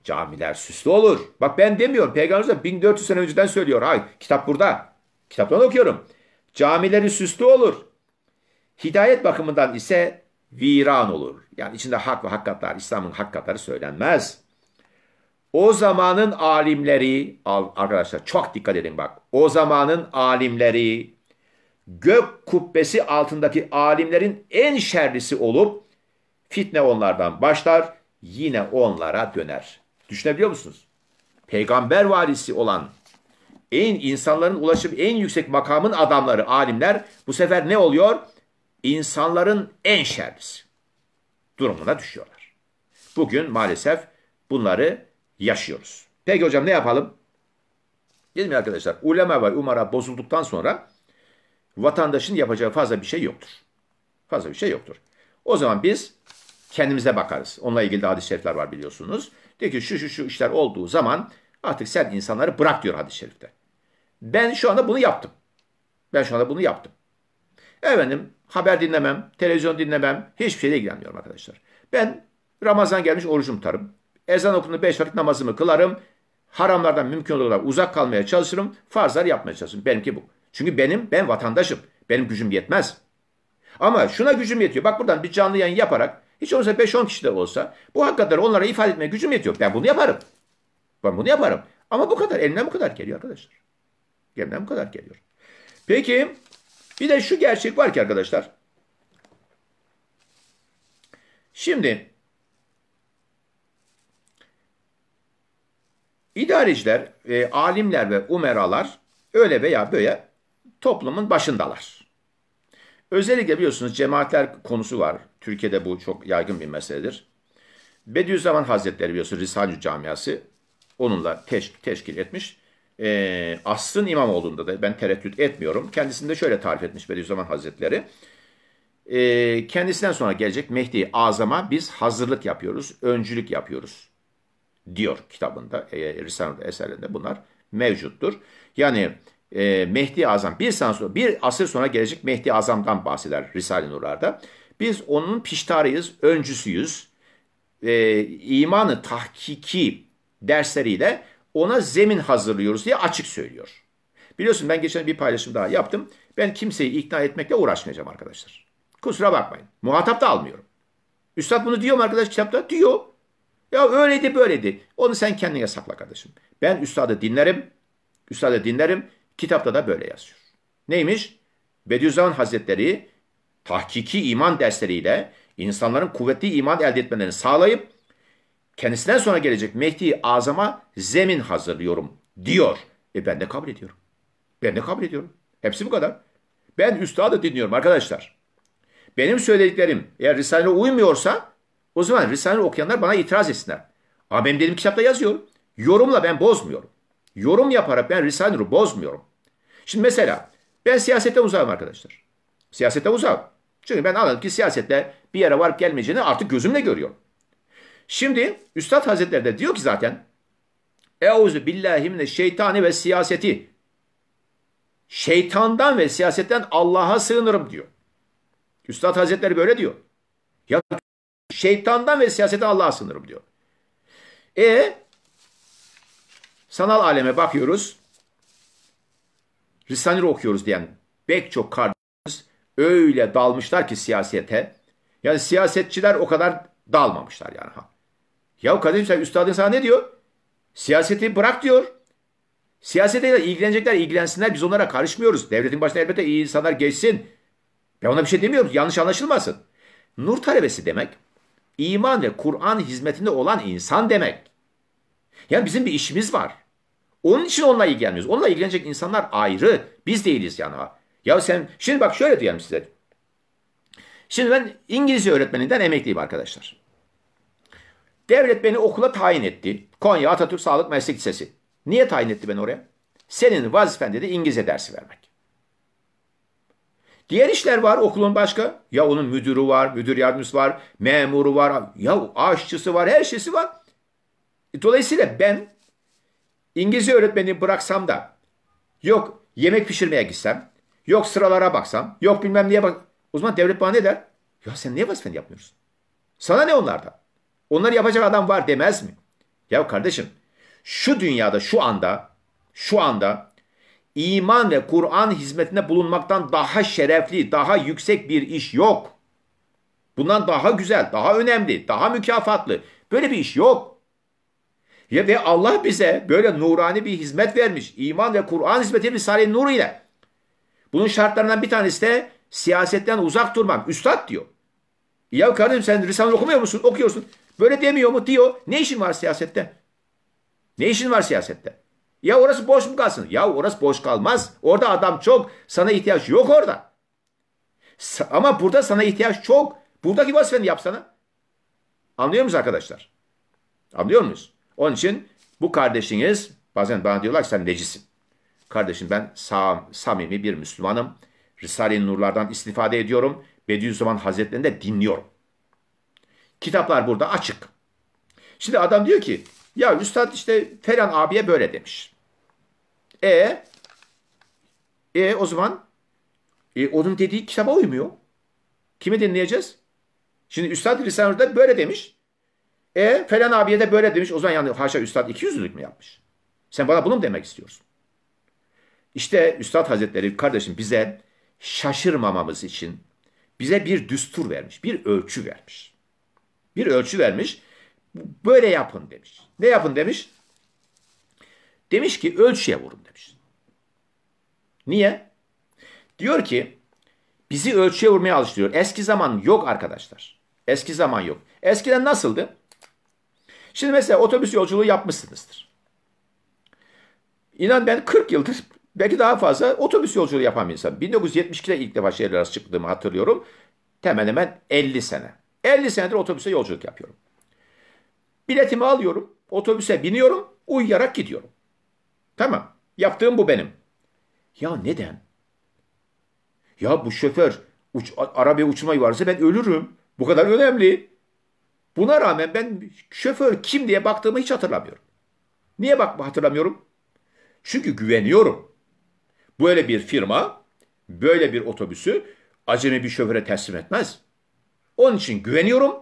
camiler süslü olur. Bak ben demiyorum. Peygamberimiz de 1400 sene önceden söylüyor. Hay, kitap burada. Kitaptan okuyorum. Camileri süslü olur. Hidayet bakımından ise viran olur. Yani içinde hak ve hakikatlar, İslam'ın hakikatları söylenmez. O zamanın alimleri, arkadaşlar çok dikkat edin bak. O zamanın alimleri, gök kubbesi altındaki alimlerin en şerlisi olup fitne onlardan başlar, yine onlara döner. Düşünebiliyor musunuz? Peygamber varisi olan en insanların ulaşıp en yüksek makamın adamları, alimler bu sefer ne oluyor? İnsanların en şerlisi durumuna düşüyorlar. Bugün maalesef bunları yaşıyoruz. Peki hocam ne yapalım? Dedim ya arkadaşlar ulema ve umara bozulduktan sonra vatandaşın yapacağı fazla bir şey yoktur. Fazla bir şey yoktur. O zaman biz kendimize bakarız. Onunla ilgili de hadis-i şerifler var biliyorsunuz. Diyor ki şu şu şu işler olduğu zaman artık sen insanları bırak diyor hadis-i şerifte. Ben şu anda bunu yaptım. Ben şu anda bunu yaptım. Efendim haber dinlemem, televizyon dinlemem, hiçbir şeyle ilgilenmiyorum arkadaşlar. Ben Ramazan gelmiş orucum tutarım. Ezan okundu beş vakit namazımı kılarım. Haramlardan mümkün olarak uzak kalmaya çalışırım. Farzlar yapmaya çalışırım. Benimki bu. Çünkü benim, ben vatandaşım. Benim gücüm yetmez. Ama şuna gücüm yetiyor. Bak buradan bir canlı yayın yaparak hiç olmasa 5-10 kişi de olsa bu hakikatleri onlara ifade etmeye gücüm yetiyor. Ben bunu yaparım. Ben bunu yaparım. Ama bu kadar. Elimden bu kadar geliyor arkadaşlar. Elimden bu kadar geliyor. Peki bir de şu gerçek var ki arkadaşlar. Şimdi İdareciler, e, alimler ve umeralar öyle veya böyle toplumun başındalar. Özellikle biliyorsunuz cemaatler konusu var. Türkiye'de bu çok yaygın bir meseledir. Bediüzzaman Hazretleri biliyorsunuz Risale-i Camiası onunla teş, teşkil etmiş. E, Asrın imam olduğunda da ben tereddüt etmiyorum. Kendisini de şöyle tarif etmiş Bediüzzaman Hazretleri. E, kendisinden sonra gelecek Mehdi Azam'a biz hazırlık yapıyoruz, öncülük yapıyoruz diyor kitabında, e, Risale eserinde bunlar mevcuttur. Yani e, Mehdi Azam bir, sonra, bir asır sonra gelecek Mehdi Azam'dan bahseder Risale-i Nurlar'da. Biz onun piştarıyız, öncüsüyüz. E, imanı tahkiki dersleriyle ona zemin hazırlıyoruz diye açık söylüyor. Biliyorsun ben geçen bir paylaşım daha yaptım. Ben kimseyi ikna etmekle uğraşmayacağım arkadaşlar. Kusura bakmayın. Muhatap da almıyorum. Üstad bunu diyor mu arkadaş kitapta? Diyor. Ya öyleydi böyleydi. Onu sen kendine sakla kardeşim. Ben üstadı dinlerim. Üstadı dinlerim. Kitapta da böyle yazıyor. Neymiş? Bediüzzaman Hazretleri tahkiki iman dersleriyle insanların kuvvetli iman elde etmelerini sağlayıp kendisinden sonra gelecek mehdi Azam'a zemin hazırlıyorum diyor. E ben de kabul ediyorum. Ben de kabul ediyorum. Hepsi bu kadar. Ben üstadı dinliyorum arkadaşlar. Benim söylediklerim eğer Risale'ye uymuyorsa o zaman Risale'yi okuyanlar bana itiraz etsinler. Ama benim dediğim kitapta yazıyor. Yorumla ben bozmuyorum. Yorum yaparak ben Risale'yi bozmuyorum. Şimdi mesela ben siyasete uzağım arkadaşlar. Siyasete uzağım. Çünkü ben anladım ki siyasetle bir yere varıp gelmeyeceğini artık gözümle görüyorum. Şimdi Üstad Hazretleri de diyor ki zaten Euzu billahi mine şeytani ve siyaseti. Şeytandan ve siyasetten Allah'a sığınırım diyor. Üstad Hazretleri böyle diyor. Ya şeytandan ve siyasete Allah'a sınırım diyor. E sanal aleme bakıyoruz. Risale'leri okuyoruz diyen pek çok kardeşimiz öyle dalmışlar ki siyasete. Yani siyasetçiler o kadar dalmamışlar yani. ha. Ya kardeşim sen üstadın sana ne diyor? Siyaseti bırak diyor. Siyasete ilgilenecekler ilgilensinler biz onlara karışmıyoruz. Devletin başına elbette iyi insanlar geçsin. Ben ona bir şey demiyorum yanlış anlaşılmasın. Nur talebesi demek iman ve Kur'an hizmetinde olan insan demek. Yani bizim bir işimiz var. Onun için onunla ilgilenmiyoruz. Onunla ilgilenecek insanlar ayrı. Biz değiliz yani. Ya sen şimdi bak şöyle diyelim size. Şimdi ben İngilizce öğretmeninden emekliyim arkadaşlar. Devlet beni okula tayin etti. Konya Atatürk Sağlık Meslek Lisesi. Niye tayin etti beni oraya? Senin vazifen dedi İngilizce dersi vermek. Diğer işler var okulun başka. Ya onun müdürü var, müdür yardımcısı var, memuru var, ya aşçısı var, her şeysi var. E, dolayısıyla ben İngilizce öğretmeni bıraksam da yok yemek pişirmeye gitsem, yok sıralara baksam, yok bilmem niye bak. O zaman devlet bana ne der? Ya sen niye vazifen yapmıyorsun? Sana ne onlarda? Onları yapacak adam var demez mi? Ya kardeşim şu dünyada şu anda şu anda iman ve Kur'an hizmetine bulunmaktan daha şerefli, daha yüksek bir iş yok. Bundan daha güzel, daha önemli, daha mükafatlı. Böyle bir iş yok. Ya ve Allah bize böyle nurani bir hizmet vermiş. İman ve Kur'an hizmeti Risale-i Nur ile. Bunun şartlarından bir tanesi de siyasetten uzak durmak. Üstad diyor. Ya kardeşim sen Risale okumuyor musun? Okuyorsun. Böyle demiyor mu? Diyor. Ne işin var siyasette? Ne işin var siyasette? Ya orası boş mu kalsın? Ya orası boş kalmaz. Orada adam çok. Sana ihtiyaç yok orada. Ama burada sana ihtiyaç çok. Buradaki vazifeni yapsana. Anlıyor musunuz arkadaşlar? Anlıyor musunuz? Onun için bu kardeşiniz bazen bana diyorlar ki sen necisin. Kardeşim ben sağ, samimi bir Müslümanım. Risale-i Nurlardan istifade ediyorum. Bediüzzaman Hazretleri'ni de dinliyorum. Kitaplar burada açık. Şimdi adam diyor ki ya üstad işte Ferhan abiye böyle demiş. E e o zaman e, onun dediği kitaba uymuyor. Kime dinleyeceğiz? Şimdi Üstad Lisan da böyle demiş. E falan abiye de böyle demiş. O zaman yani haşa Üstad iki yüzlülük mü yapmış? Sen bana bunu mu demek istiyorsun? İşte Üstad Hazretleri kardeşim bize şaşırmamamız için bize bir düstur vermiş. Bir ölçü vermiş. Bir ölçü vermiş. Böyle yapın demiş. Ne yapın demiş? Demiş ki ölçüye vurun demiş. Niye? Diyor ki bizi ölçüye vurmaya alıştırıyor. Eski zaman yok arkadaşlar. Eski zaman yok. Eskiden nasıldı? Şimdi mesela otobüs yolculuğu yapmışsınızdır. İnan ben 40 yıldır belki daha fazla otobüs yolculuğu yapan bir insanım. 1972'de ilk defa şehirler arası çıktığımı hatırlıyorum. Temel hemen 50 sene. 50 senedir otobüse yolculuk yapıyorum. Biletimi alıyorum, otobüse biniyorum, uyuyarak gidiyorum. Tamam. Yaptığım bu benim. Ya neden? Ya bu şoför uç, arabaya uçurmayı varsa ben ölürüm. Bu kadar önemli. Buna rağmen ben şoför kim diye baktığımı hiç hatırlamıyorum. Niye bak hatırlamıyorum? Çünkü güveniyorum. Böyle bir firma böyle bir otobüsü acemi bir şoföre teslim etmez. Onun için güveniyorum.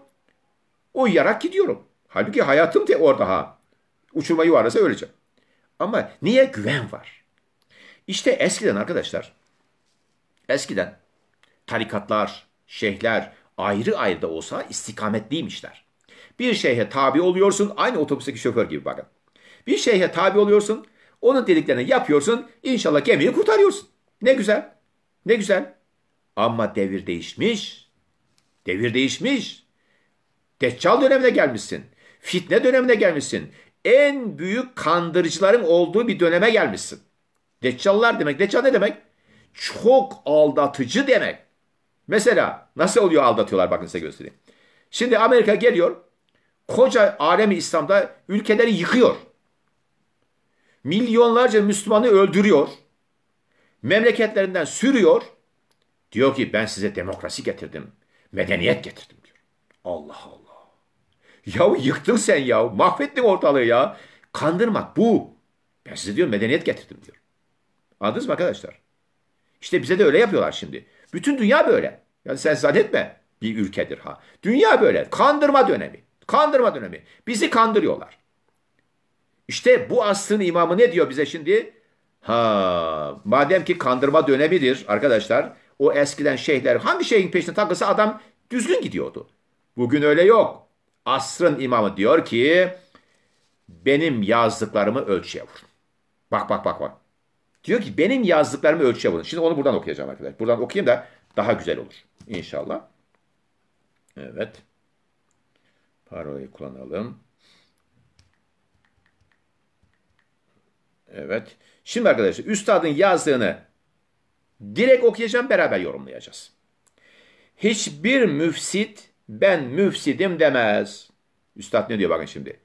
Uyuyarak gidiyorum. Halbuki hayatım de orada ha. Uçurmayı varsa öleceğim. Ama niye güven var? İşte eskiden arkadaşlar, eskiden tarikatlar, şeyhler ayrı ayrı da olsa istikametliymişler. Bir şeyhe tabi oluyorsun, aynı otobüsteki şoför gibi bakın. Bir şeyhe tabi oluyorsun, onun dediklerini yapıyorsun, inşallah gemiyi kurtarıyorsun. Ne güzel, ne güzel. Ama devir değişmiş, devir değişmiş. Deccal dönemine gelmişsin, fitne dönemine gelmişsin en büyük kandırıcıların olduğu bir döneme gelmişsin. Deccallar demek. Deccal ne demek? Çok aldatıcı demek. Mesela nasıl oluyor aldatıyorlar bakın size göstereyim. Şimdi Amerika geliyor. Koca alemi İslam'da ülkeleri yıkıyor. Milyonlarca Müslümanı öldürüyor. Memleketlerinden sürüyor. Diyor ki ben size demokrasi getirdim. Medeniyet getirdim diyor. Allah Allah. Yahu yıktın sen ya. Mahvettin ortalığı ya. Kandırmak bu. Ben size diyorum medeniyet getirdim diyor. Anladınız mı arkadaşlar? İşte bize de öyle yapıyorlar şimdi. Bütün dünya böyle. Yani sen zannetme bir ülkedir ha. Dünya böyle. Kandırma dönemi. Kandırma dönemi. Bizi kandırıyorlar. İşte bu asrın imamı ne diyor bize şimdi? Ha, madem ki kandırma dönemidir arkadaşlar. O eskiden şeyhler hangi şeyin peşine takılsa adam düzgün gidiyordu. Bugün öyle yok asrın imamı diyor ki benim yazdıklarımı ölçüye vur. Bak bak bak bak. Diyor ki benim yazdıklarımı ölçüye vurun. Şimdi onu buradan okuyacağım arkadaşlar. Buradan okuyayım da daha güzel olur. İnşallah. Evet. Parolayı kullanalım. Evet. Şimdi arkadaşlar üstadın yazdığını direkt okuyacağım beraber yorumlayacağız. Hiçbir müfsit ben müfsidim demez. Üstad ne diyor bakın şimdi.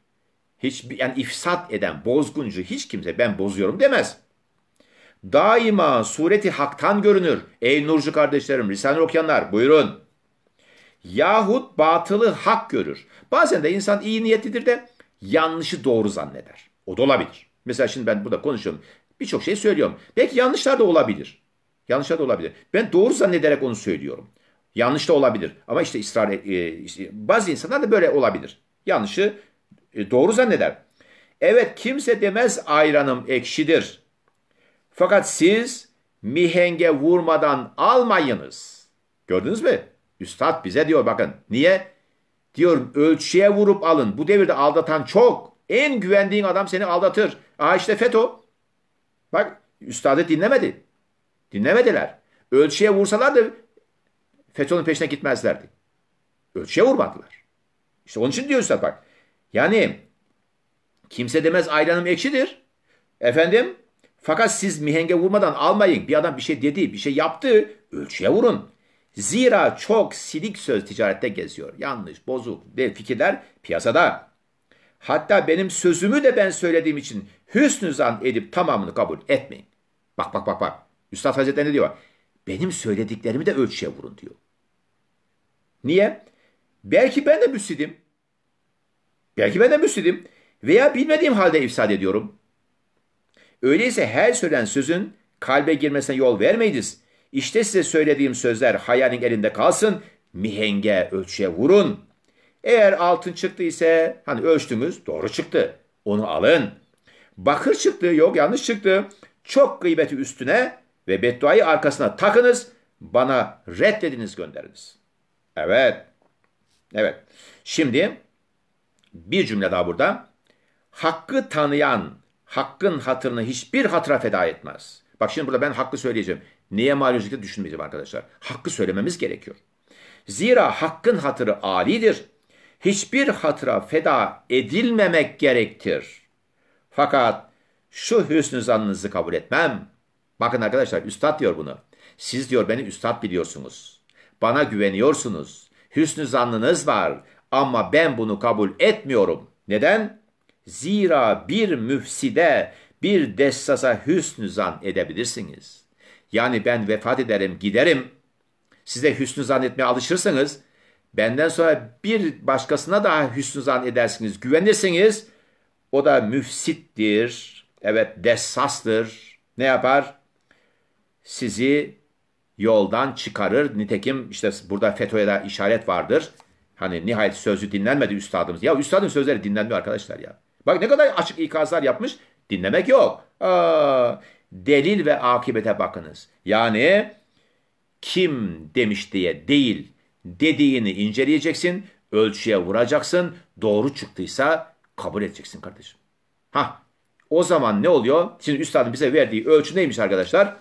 Hiç yani ifsat eden, bozguncu hiç kimse ben bozuyorum demez. Daima sureti haktan görünür. Ey Nurcu kardeşlerim, Risale okuyanlar buyurun. Yahut batılı hak görür. Bazen de insan iyi niyetlidir de yanlışı doğru zanneder. O da olabilir. Mesela şimdi ben burada konuşuyorum. Birçok şey söylüyorum. Belki yanlışlar da olabilir. Yanlışlar da olabilir. Ben doğru zannederek onu söylüyorum. Yanlış da olabilir. Ama işte ısrar e, e, işte bazı insanlar da böyle olabilir. Yanlışı e, doğru zanneder. Evet kimse demez ayranım ekşidir. Fakat siz mihenge vurmadan almayınız. Gördünüz mü? Üstad bize diyor bakın. Niye? Diyor ölçüye vurup alın. Bu devirde aldatan çok. En güvendiğin adam seni aldatır. Aha işte FETÖ. Bak üstadı dinlemedi. Dinlemediler. Ölçüye vursalar da. FETÖ'nün peşine gitmezlerdi. Ölçüye vurmadılar. İşte onun için diyor Üstad bak. Yani kimse demez ayranım ekşidir. Efendim fakat siz mihenge vurmadan almayın. Bir adam bir şey dedi, bir şey yaptı. Ölçüye vurun. Zira çok silik söz ticarette geziyor. Yanlış, bozuk de fikirler piyasada. Hatta benim sözümü de ben söylediğim için hüsnü zan edip tamamını kabul etmeyin. Bak bak bak bak. Üstad Hazretleri ne diyor? Benim söylediklerimi de ölçüye vurun diyor. Niye? Belki ben de müsidim, Belki ben de müsidim Veya bilmediğim halde ifsad ediyorum. Öyleyse her söylenen sözün kalbe girmesine yol vermeyiz. İşte size söylediğim sözler hayalin elinde kalsın. Mihenge ölçüye vurun. Eğer altın çıktı ise hani ölçtünüz doğru çıktı. Onu alın. Bakır çıktı yok yanlış çıktı. Çok gıybeti üstüne ve bedduayı arkasına takınız, bana reddediniz gönderiniz. Evet. Evet. Şimdi bir cümle daha burada. Hakkı tanıyan hakkın hatırını hiçbir hatıra feda etmez. Bak şimdi burada ben hakkı söyleyeceğim. Niye maliyozlukta düşünmeyeceğim arkadaşlar. Hakkı söylememiz gerekiyor. Zira hakkın hatırı alidir. Hiçbir hatıra feda edilmemek gerektir. Fakat şu hüsnü zannınızı kabul etmem. Bakın arkadaşlar üstad diyor bunu. Siz diyor beni üstad biliyorsunuz. Bana güveniyorsunuz. Hüsnü zannınız var. Ama ben bunu kabul etmiyorum. Neden? Zira bir müfside bir dessasa hüsnü zan edebilirsiniz. Yani ben vefat ederim giderim. Size hüsnü zan etmeye alışırsınız. Benden sonra bir başkasına daha hüsnü zan edersiniz, güvenirsiniz. O da müfsittir, evet dessastır. Ne yapar? sizi yoldan çıkarır. Nitekim işte burada FETÖ'ye de işaret vardır. Hani nihayet sözü dinlenmedi üstadımız. Ya üstadın sözleri dinlenmiyor arkadaşlar ya. Bak ne kadar açık ikazlar yapmış. Dinlemek yok. Aa, delil ve akibete bakınız. Yani kim demiş diye değil dediğini inceleyeceksin. Ölçüye vuracaksın. Doğru çıktıysa kabul edeceksin kardeşim. Ha, o zaman ne oluyor? Şimdi üstadın bize verdiği ölçü neymiş arkadaşlar?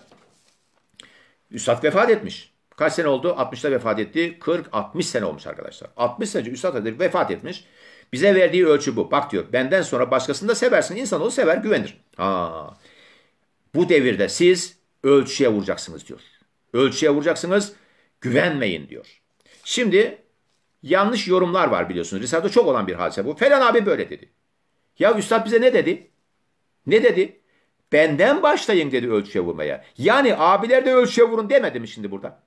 Üstad vefat etmiş. Kaç sene oldu? 60'ta vefat etti. 40-60 sene olmuş arkadaşlar. 60 sene önce Üstad Hazretleri vefat etmiş. Bize verdiği ölçü bu. Bak diyor benden sonra başkasını da seversin. İnsanoğlu sever güvenir. Aa, Bu devirde siz ölçüye vuracaksınız diyor. Ölçüye vuracaksınız. Güvenmeyin diyor. Şimdi yanlış yorumlar var biliyorsunuz. Risale'de çok olan bir hadise bu. Falan abi böyle dedi. Ya Üstad bize ne dedi? Ne dedi? Benden başlayın dedi ölçüye vurmaya. Yani abiler de ölçüye vurun demedim mi şimdi burada?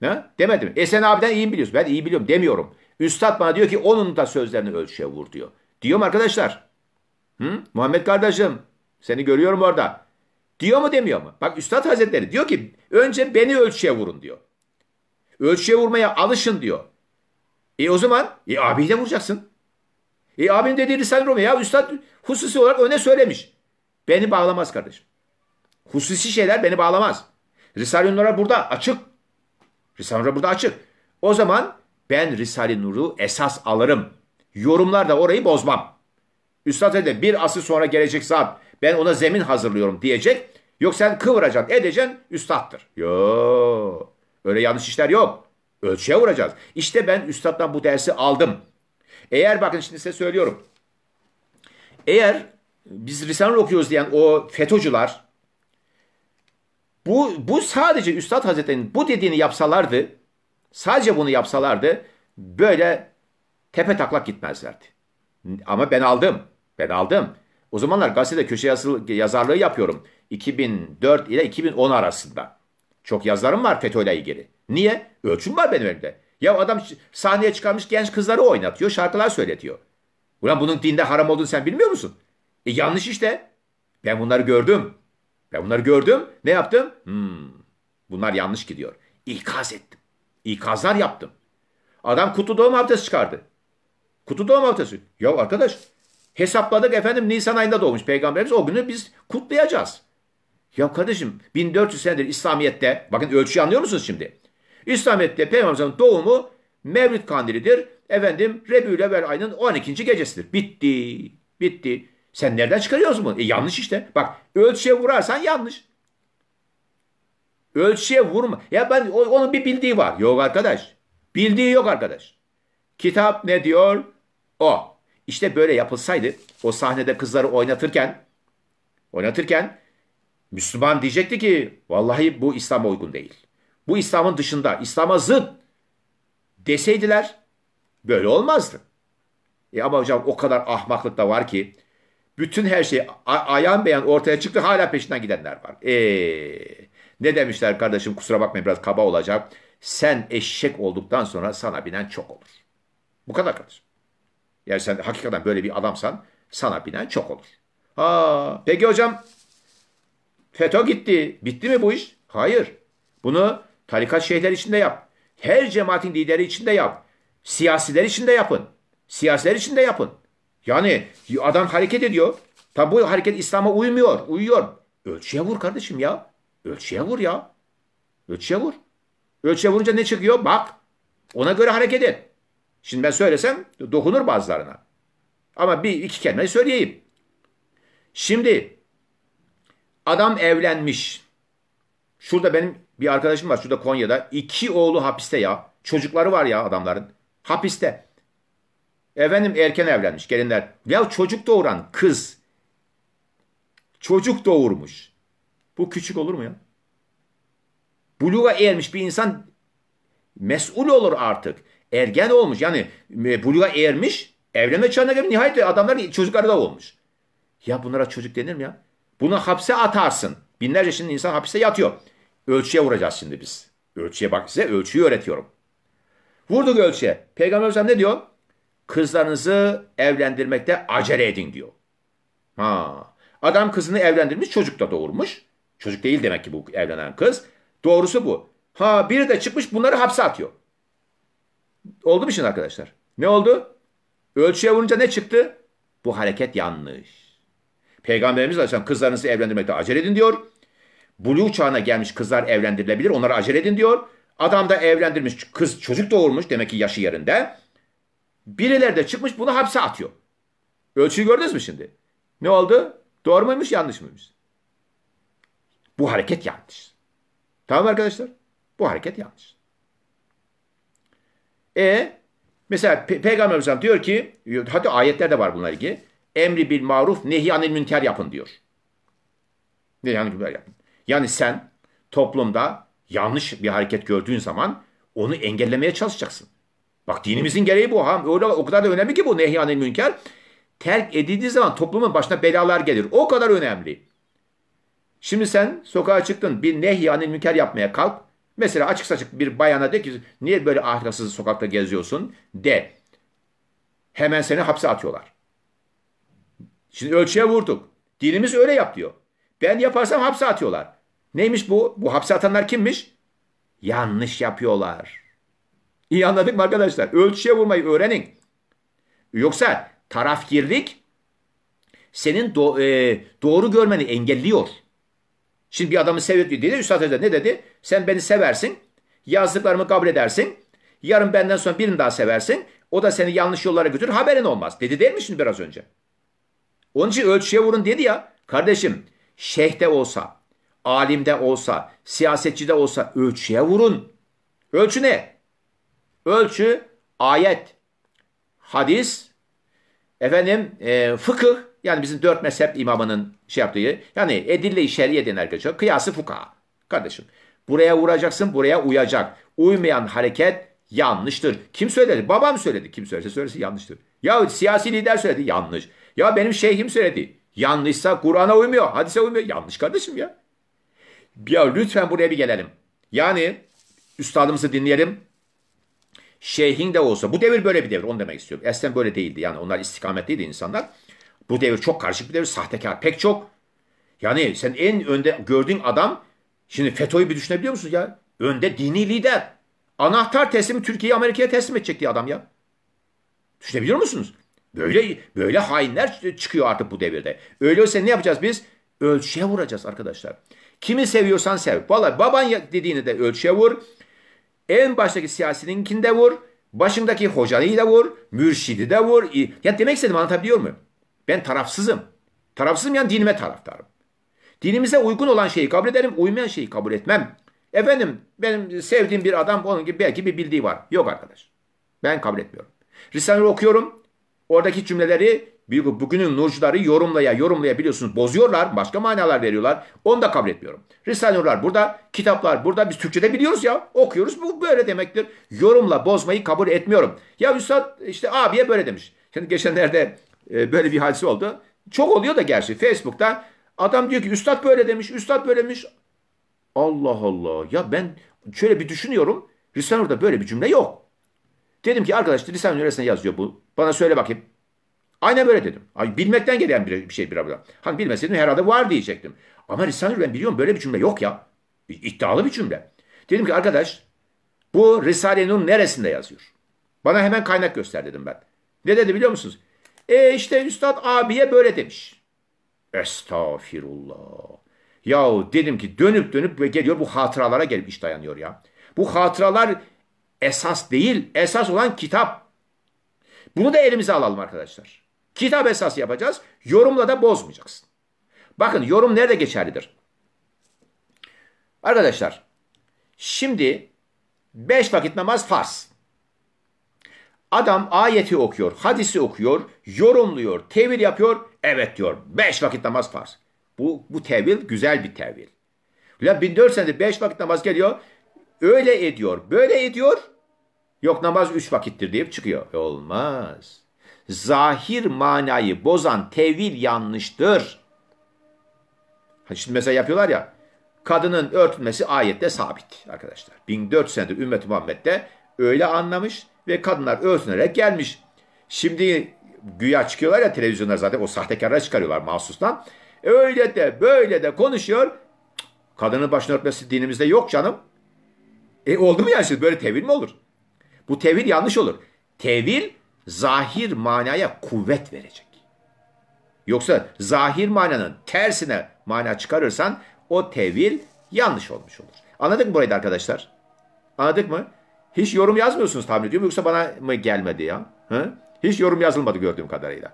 Ne? Demedim. E sen abiden iyi biliyorsun. Ben iyi biliyorum demiyorum. Üstad bana diyor ki onun da sözlerini ölçüye vur diyor. Diyor arkadaşlar? Hı? Muhammed kardeşim seni görüyorum orada. Diyor mu demiyor mu? Bak Üstad Hazretleri diyor ki önce beni ölçüye vurun diyor. Ölçüye vurmaya alışın diyor. E o zaman e abiyi de vuracaksın. E abinin dediği Risale-i Rumi ya Üstad hususi olarak öne söylemiş. Beni bağlamaz kardeşim. Hususi şeyler beni bağlamaz. Risale-i Nur'a burada açık. Risale-i Nur'a burada açık. O zaman ben Risale-i Nur'u esas alırım. Yorumlar da orayı bozmam. Üstad Ede bir asır sonra gelecek zat ben ona zemin hazırlıyorum diyecek. Yok sen kıvıracaksın edeceksin üstattır. Yo öyle yanlış işler yok. Ölçüye vuracağız. İşte ben üstattan bu dersi aldım. Eğer bakın şimdi size söylüyorum. Eğer biz Risale okuyoruz diyen o FETÖ'cüler bu, bu sadece Üstad Hazretleri'nin bu dediğini yapsalardı sadece bunu yapsalardı böyle tepe taklak gitmezlerdi. Ama ben aldım. Ben aldım. O zamanlar gazetede köşe yazı, yazarlığı yapıyorum. 2004 ile 2010 arasında. Çok yazarım var FETÖ ile ilgili. Niye? Ölçüm var benim elimde. Ya adam sahneye çıkarmış genç kızları oynatıyor, şarkılar söyletiyor. Ulan bunun dinde haram olduğunu sen bilmiyor musun? E yanlış işte. Ben bunları gördüm. Ben bunları gördüm. Ne yaptım? Hmm, bunlar yanlış gidiyor. İkaz ettim. İkazlar yaptım. Adam kutu doğum abdesti çıkardı. Kutu doğum abdesti. Ya arkadaş hesapladık efendim Nisan ayında doğmuş peygamberimiz. O günü biz kutlayacağız. Ya kardeşim 1400 senedir İslamiyet'te bakın ölçüyü anlıyor musunuz şimdi? İslamiyet'te peygamberimizin doğumu Mevlid kandilidir. Efendim Rebül Evvel ayının 12. gecesidir. Bitti. Bitti. Sen nereden çıkarıyorsun bunu? E yanlış işte. Bak ölçüye vurarsan yanlış. Ölçüye vurma. Ya ben onun bir bildiği var. Yok arkadaş. Bildiği yok arkadaş. Kitap ne diyor? O. İşte böyle yapılsaydı o sahnede kızları oynatırken oynatırken Müslüman diyecekti ki vallahi bu İslam'a uygun değil. Bu İslam'ın dışında, İslam'a zıt deseydiler böyle olmazdı. E ama hocam o kadar ahmaklık da var ki bütün her şey ayan beyan ortaya çıktı hala peşinden gidenler var. Eee ne demişler kardeşim kusura bakmayın biraz kaba olacak. Sen eşek olduktan sonra sana binen çok olur. Bu kadar kardeşim. Yani sen hakikaten böyle bir adamsan sana binen çok olur. Ha, peki hocam FETÖ gitti. Bitti mi bu iş? Hayır. Bunu tarikat şeyhler içinde yap. Her cemaatin lideri içinde yap. Siyasiler içinde yapın. Siyasiler içinde yapın. Yani adam hareket ediyor. Tabi bu hareket İslam'a uymuyor. Uyuyor. Ölçüye vur kardeşim ya. Ölçüye vur ya. Ölçüye vur. Ölçüye vurunca ne çıkıyor? Bak. Ona göre hareket et. Şimdi ben söylesem dokunur bazılarına. Ama bir iki kelime söyleyeyim. Şimdi adam evlenmiş. Şurada benim bir arkadaşım var. Şurada Konya'da. iki oğlu hapiste ya. Çocukları var ya adamların. Hapiste. Efendim erken evlenmiş gelinler. Ya çocuk doğuran kız. Çocuk doğurmuş. Bu küçük olur mu ya? Buluğa ermiş bir insan mesul olur artık. Ergen olmuş. Yani e, buluğa ermiş. Evlenme çağına gelmiş. Nihayet adamlar çocukları da olmuş. Ya bunlara çocuk denir mi ya? Bunu hapse atarsın. Binlerce şimdi insan hapiste yatıyor. Ölçüye vuracağız şimdi biz. Ölçüye bak size ölçüyü öğretiyorum. Vurduk ölçüye. Peygamber Efendimiz ne diyor? kızlarınızı evlendirmekte acele edin diyor. Ha. Adam kızını evlendirmiş çocuk da doğurmuş. Çocuk değil demek ki bu evlenen kız. Doğrusu bu. Ha biri de çıkmış bunları hapse atıyor. Oldu mu şimdi arkadaşlar? Ne oldu? Ölçüye vurunca ne çıktı? Bu hareket yanlış. Peygamberimiz Aleyhisselam kızlarınızı evlendirmekte acele edin diyor. Buluğ çağına gelmiş kızlar evlendirilebilir. Onları acele edin diyor. Adam da evlendirmiş kız çocuk doğurmuş demek ki yaşı yerinde. Birileri de çıkmış bunu hapse atıyor. Ölçüyü gördünüz mü şimdi? Ne oldu? Doğru muymuş yanlış mıymış? Bu hareket yanlış. Tamam arkadaşlar? Bu hareket yanlış. E mesela Pe Peygamber Aleyhisselam diyor ki hatta ayetlerde var bunlar ilgili. Emri bil maruf nehi anil münker yapın diyor. Nehyanil münker yapın. Yani sen toplumda yanlış bir hareket gördüğün zaman onu engellemeye çalışacaksın. Bak dinimizin gereği bu. Ha, öyle, o kadar da önemli ki bu nehyanil münker. Terk edildiği zaman toplumun başına belalar gelir. O kadar önemli. Şimdi sen sokağa çıktın bir nehyanil münker yapmaya kalk. Mesela açık saçık bir bayana de ki niye böyle ahlaksız sokakta geziyorsun de. Hemen seni hapse atıyorlar. Şimdi ölçüye vurduk. Dinimiz öyle yap diyor. Ben yaparsam hapse atıyorlar. Neymiş bu? Bu hapse atanlar kimmiş? Yanlış yapıyorlar. İyi anladık mı arkadaşlar? Ölçüye vurmayı öğrenin. Yoksa tarafgirlik senin do e doğru görmeni engelliyor. Şimdi bir adamı seviyordu diye dedi. Üstad Hoca ne dedi? Sen beni seversin. Yazdıklarımı kabul edersin. Yarın benden sonra birini daha seversin. O da seni yanlış yollara götür, Haberin olmaz. Dedi değil mi şimdi biraz önce? Onun için ölçüye vurun dedi ya. Kardeşim şeyhte olsa, alimde olsa, siyasetçide olsa ölçüye vurun. Ölçü ne? Ölçü ayet, hadis, efendim e, fıkıh yani bizim dört mezhep imamının şey yaptığı yani edille-i şer'iye denir arkadaşlar. Kıyası fuka Kardeşim buraya vuracaksın buraya uyacak. Uymayan hareket yanlıştır. Kim söyledi? Babam söyledi. Kim söylese söylesin yanlıştır. Ya siyasi lider söyledi yanlış. Ya benim şeyhim söyledi. Yanlışsa Kur'an'a uymuyor, hadise uymuyor. Yanlış kardeşim ya. Ya lütfen buraya bir gelelim. Yani üstadımızı dinleyelim şeyhin de olsa. Bu devir böyle bir devir. Onu demek istiyorum. Esen böyle değildi. Yani onlar istikametliydi insanlar. Bu devir çok karışık bir devir. Sahtekar pek çok. Yani sen en önde gördüğün adam şimdi FETÖ'yü bir düşünebiliyor musun ya? Önde dini lider. Anahtar teslimi Türkiye'yi Amerika'ya teslim edecek diye adam ya. Düşünebiliyor musunuz? Böyle böyle hainler çıkıyor artık bu devirde. Öyleyse ne yapacağız biz? Ölçüye vuracağız arkadaşlar. Kimi seviyorsan sev. Valla baban dediğini de ölçüye vur. En baştaki siyasininkini de vur. Başındaki hocanıyı da vur. Mürşidi de vur. Ya demek istedim anlatabiliyor muyum? Ben tarafsızım. Tarafsızım yani dinime taraftarım. Dinimize uygun olan şeyi kabul ederim. Uymayan şeyi kabul etmem. Efendim benim sevdiğim bir adam onun gibi belki bir bildiği var. Yok arkadaş. Ben kabul etmiyorum. Risale'yi okuyorum. Oradaki cümleleri bugünün nurcuları yorumlaya yorumlaya biliyorsunuz bozuyorlar. Başka manalar veriyorlar. Onu da kabul etmiyorum. Risale Nurlar burada, kitaplar burada. Biz Türkçe'de biliyoruz ya. Okuyoruz. Bu böyle demektir. Yorumla bozmayı kabul etmiyorum. Ya Üstad işte abiye böyle demiş. Şimdi geçenlerde e, böyle bir hadise oldu. Çok oluyor da gerçi Facebook'ta. Adam diyor ki Üstad böyle demiş, Üstad böyle demiş. Allah Allah. Ya ben şöyle bir düşünüyorum. Risale Nur'da böyle bir cümle yok. Dedim ki arkadaşlar Risale Nur'da yazıyor bu. Bana söyle bakayım. Aynen böyle dedim. Ay, bilmekten gelen bir, bir şey bir abla. Hani bilmeseydim herhalde var diyecektim. Ama Risale-i ben biliyorum böyle bir cümle yok ya. İddialı bir cümle. Dedim ki arkadaş bu Risale-i Nur neresinde yazıyor? Bana hemen kaynak göster dedim ben. Ne dedi biliyor musunuz? E işte üstad abiye böyle demiş. Estağfirullah. Yahu dedim ki dönüp dönüp ve geliyor bu hatıralara gelip iş dayanıyor ya. Bu hatıralar esas değil, esas olan kitap. Bunu da elimize alalım arkadaşlar. Kitap esas yapacağız. Yorumla da bozmayacaksın. Bakın yorum nerede geçerlidir? Arkadaşlar şimdi beş vakit namaz farz. Adam ayeti okuyor, hadisi okuyor, yorumluyor, tevil yapıyor. Evet diyor. Beş vakit namaz farz. Bu, bu tevil güzel bir tevil. Ulan 1400 senede beş vakit namaz geliyor. Öyle ediyor, böyle ediyor. Yok namaz üç vakittir deyip çıkıyor. E, olmaz zahir manayı bozan tevil yanlıştır. şimdi mesela yapıyorlar ya kadının örtülmesi ayette sabit arkadaşlar. 1400 senedir ümmet Muhammed'de öyle anlamış ve kadınlar örtünerek gelmiş. Şimdi güya çıkıyorlar ya televizyonlar zaten o sahtekarlar çıkarıyorlar mahsustan. Öyle de böyle de konuşuyor. Kadının başını örtmesi dinimizde yok canım. E oldu mu yani şimdi böyle tevil mi olur? Bu tevil yanlış olur. Tevil zahir manaya kuvvet verecek. Yoksa zahir mananın tersine mana çıkarırsan o tevil yanlış olmuş olur. Anladık mı burayı da arkadaşlar? Anladık mı? Hiç yorum yazmıyorsunuz tahmin ediyorum yoksa bana mı gelmedi ya? Hı? Hiç yorum yazılmadı gördüğüm kadarıyla.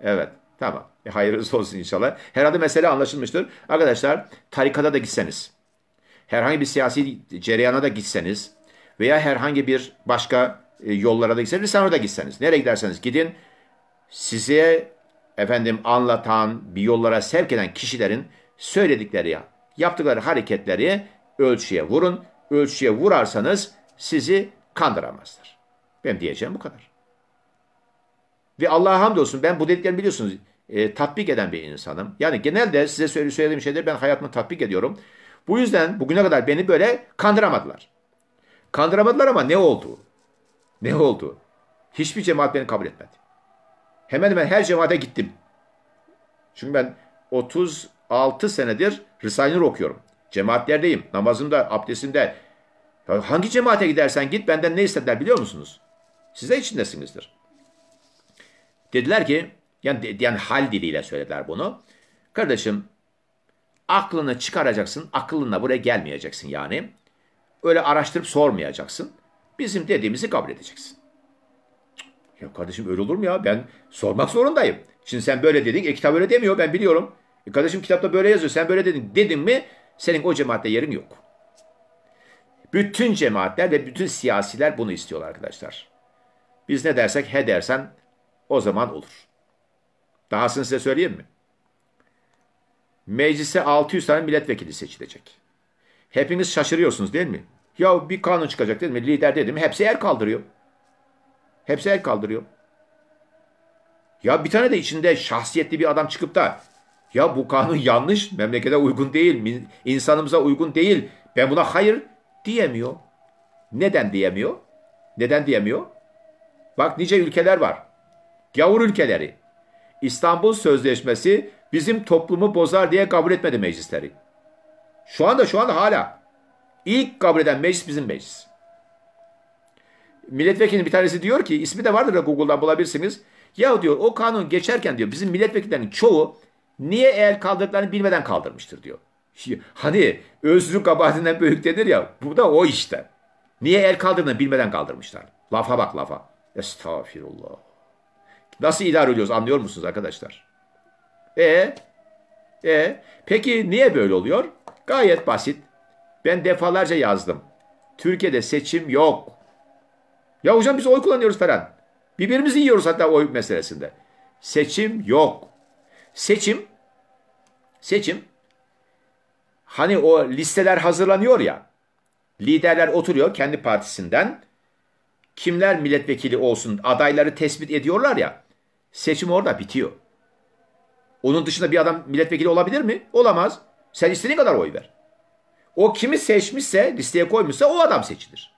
Evet tamam. E, hayırlısı olsun inşallah. Herhalde mesele anlaşılmıştır. Arkadaşlar tarikata da gitseniz, herhangi bir siyasi cereyana da gitseniz veya herhangi bir başka e, yollara da gitseniz, sen orada gitseniz. Nereye giderseniz gidin. Size efendim anlatan, bir yollara sevk eden kişilerin söyledikleri, yaptıkları hareketleri ölçüye vurun. Ölçüye vurarsanız sizi kandıramazlar. ben diyeceğim bu kadar. Ve Allah'a hamdolsun ben bu dediklerimi biliyorsunuz e, tatbik eden bir insanım. Yani genelde size söylediğim şeyleri ben hayatımı tatbik ediyorum. Bu yüzden bugüne kadar beni böyle kandıramadılar. Kandıramadılar ama ne oldu? Ne oldu? Hiçbir cemaat beni kabul etmedi. Hemen hemen her cemaate gittim. Çünkü ben 36 senedir Risale-i Nur okuyorum. Cemaatlerdeyim. Namazımda, abdestimde. Ya hangi cemaate gidersen git benden ne istediler biliyor musunuz? Siz de içindesinizdir. Dediler ki, yani, yani hal diliyle söylediler bunu. Kardeşim aklını çıkaracaksın, akıllınla buraya gelmeyeceksin yani. Öyle araştırıp sormayacaksın. Bizim dediğimizi kabul edeceksin. Ya kardeşim öyle olur mu ya? Ben sormak zorundayım. Şimdi sen böyle dedin. E kitap öyle demiyor. Ben biliyorum. E kardeşim kitapta böyle yazıyor. Sen böyle dedin. Dedin mi senin o cemaatte yerin yok. Bütün cemaatler ve bütün siyasiler bunu istiyorlar arkadaşlar. Biz ne dersek he dersen o zaman olur. Dahasını size söyleyeyim mi? Meclise 600 tane milletvekili seçilecek. Hepiniz şaşırıyorsunuz değil mi? Ya bir kanun çıkacak dedim Lider dedim Hepsi el kaldırıyor. Hepsi el kaldırıyor. Ya bir tane de içinde şahsiyetli bir adam çıkıp da ya bu kanun yanlış, memlekete uygun değil, insanımıza uygun değil, ben buna hayır diyemiyor. Neden diyemiyor? Neden diyemiyor? Bak nice ülkeler var. Gavur ülkeleri. İstanbul Sözleşmesi bizim toplumu bozar diye kabul etmedi meclisleri. Şu anda şu anda hala İlk kabul eden meclis bizim meclis. Milletvekilinin bir tanesi diyor ki ismi de vardır da Google'dan bulabilirsiniz. Ya diyor o kanun geçerken diyor bizim milletvekillerinin çoğu niye el kaldırdıklarını bilmeden kaldırmıştır diyor. Hani özrü kabahatinden büyük denir ya bu da o işte. Niye el kaldırdığını bilmeden kaldırmışlar. Lafa bak lafa. Estağfirullah. Nasıl idare ediyoruz anlıyor musunuz arkadaşlar? E e peki niye böyle oluyor? Gayet basit. Ben defalarca yazdım. Türkiye'de seçim yok. Ya hocam biz oy kullanıyoruz falan. Birbirimizi yiyoruz hatta oy meselesinde. Seçim yok. Seçim seçim hani o listeler hazırlanıyor ya. Liderler oturuyor kendi partisinden. Kimler milletvekili olsun adayları tespit ediyorlar ya. Seçim orada bitiyor. Onun dışında bir adam milletvekili olabilir mi? Olamaz. Sen istediğin kadar oy ver. O kimi seçmişse, listeye koymuşsa o adam seçilir.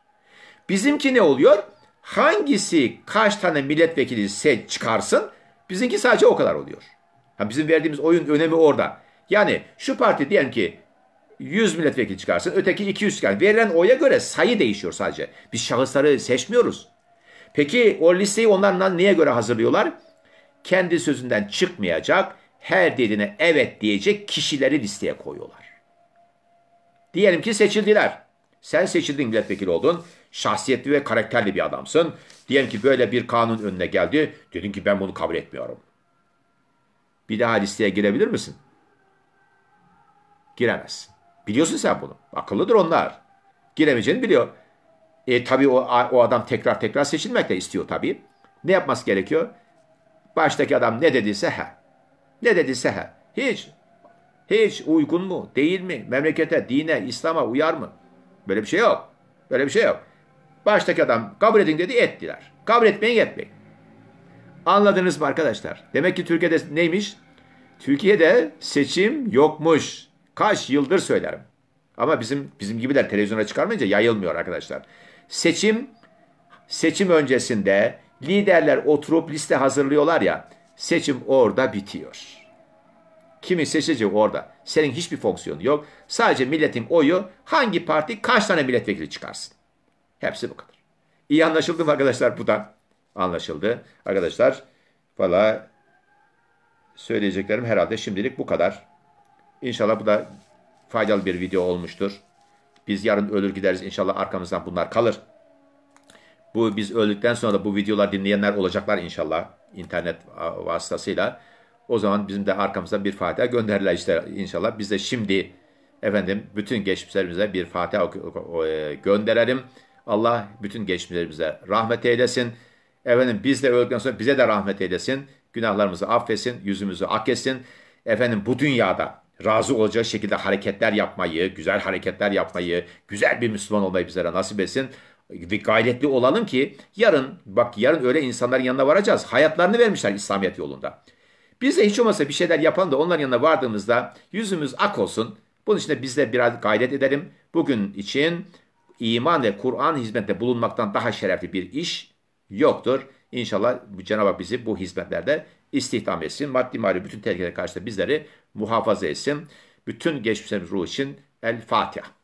Bizimki ne oluyor? Hangisi kaç tane milletvekili seç çıkarsın? Bizimki sadece o kadar oluyor. Ha bizim verdiğimiz oyun önemi orada. Yani şu parti diyelim ki 100 milletvekili çıkarsın, öteki 200 çıkarsın. Verilen oya göre sayı değişiyor sadece. Biz şahısları seçmiyoruz. Peki o listeyi onlardan neye göre hazırlıyorlar? Kendi sözünden çıkmayacak, her dediğine evet diyecek kişileri listeye koyuyorlar. Diyelim ki seçildiler. Sen seçildin milletvekili oldun. Şahsiyetli ve karakterli bir adamsın. Diyelim ki böyle bir kanun önüne geldi. Dedin ki ben bunu kabul etmiyorum. Bir daha listeye girebilir misin? Giremezsin. Biliyorsun sen bunu. Akıllıdır onlar. Giremeyeceğini biliyor. E tabii o, o adam tekrar tekrar seçilmek de istiyor tabii. Ne yapması gerekiyor? Baştaki adam ne dediyse he. Ne dediyse he. Hiç hiç uygun mu? Değil mi? Memlekete, dine, İslam'a uyar mı? Böyle bir şey yok. Böyle bir şey yok. Baştaki adam kabul edin dedi ettiler. Kabul etmeyin etmeyin. Anladınız mı arkadaşlar? Demek ki Türkiye'de neymiş? Türkiye'de seçim yokmuş. Kaç yıldır söylerim. Ama bizim bizim gibiler televizyona çıkarmayınca yayılmıyor arkadaşlar. Seçim seçim öncesinde liderler oturup liste hazırlıyorlar ya. Seçim orada bitiyor. Kimi seçecek orada? Senin hiçbir fonksiyonu yok. Sadece milletin oyu hangi parti kaç tane milletvekili çıkarsın. Hepsi bu kadar. İyi anlaşıldı mı arkadaşlar buradan? Anlaşıldı. Arkadaşlar valla söyleyeceklerim herhalde şimdilik bu kadar. İnşallah bu da faydalı bir video olmuştur. Biz yarın ölür gideriz. inşallah arkamızdan bunlar kalır. Bu biz öldükten sonra da bu videolar dinleyenler olacaklar inşallah internet vasıtasıyla. O zaman bizim de arkamızda bir Fatiha gönderirler işte inşallah. Biz de şimdi efendim bütün geçmişlerimize bir Fatiha e, gönderelim. Allah bütün geçmişlerimize rahmet eylesin. Efendim biz de öldükten sonra bize de rahmet eylesin. Günahlarımızı affetsin, yüzümüzü ak etsin. Efendim bu dünyada razı olacağı şekilde hareketler yapmayı, güzel hareketler yapmayı, güzel bir Müslüman olmayı bizlere nasip etsin. Ve gayretli olalım ki yarın, bak yarın öyle insanların yanına varacağız. Hayatlarını vermişler İslamiyet yolunda. Biz de hiç olmasa bir şeyler yapalım da onların yanına vardığımızda yüzümüz ak olsun. Bunun için de biz de biraz gayret edelim. Bugün için iman ve Kur'an hizmette bulunmaktan daha şerefli bir iş yoktur. İnşallah Cenab-ı Hak bizi bu hizmetlerde istihdam etsin. Maddi mali bütün tehlikelere karşı bizleri muhafaza etsin. Bütün geçmişlerimiz ruh için El Fatiha.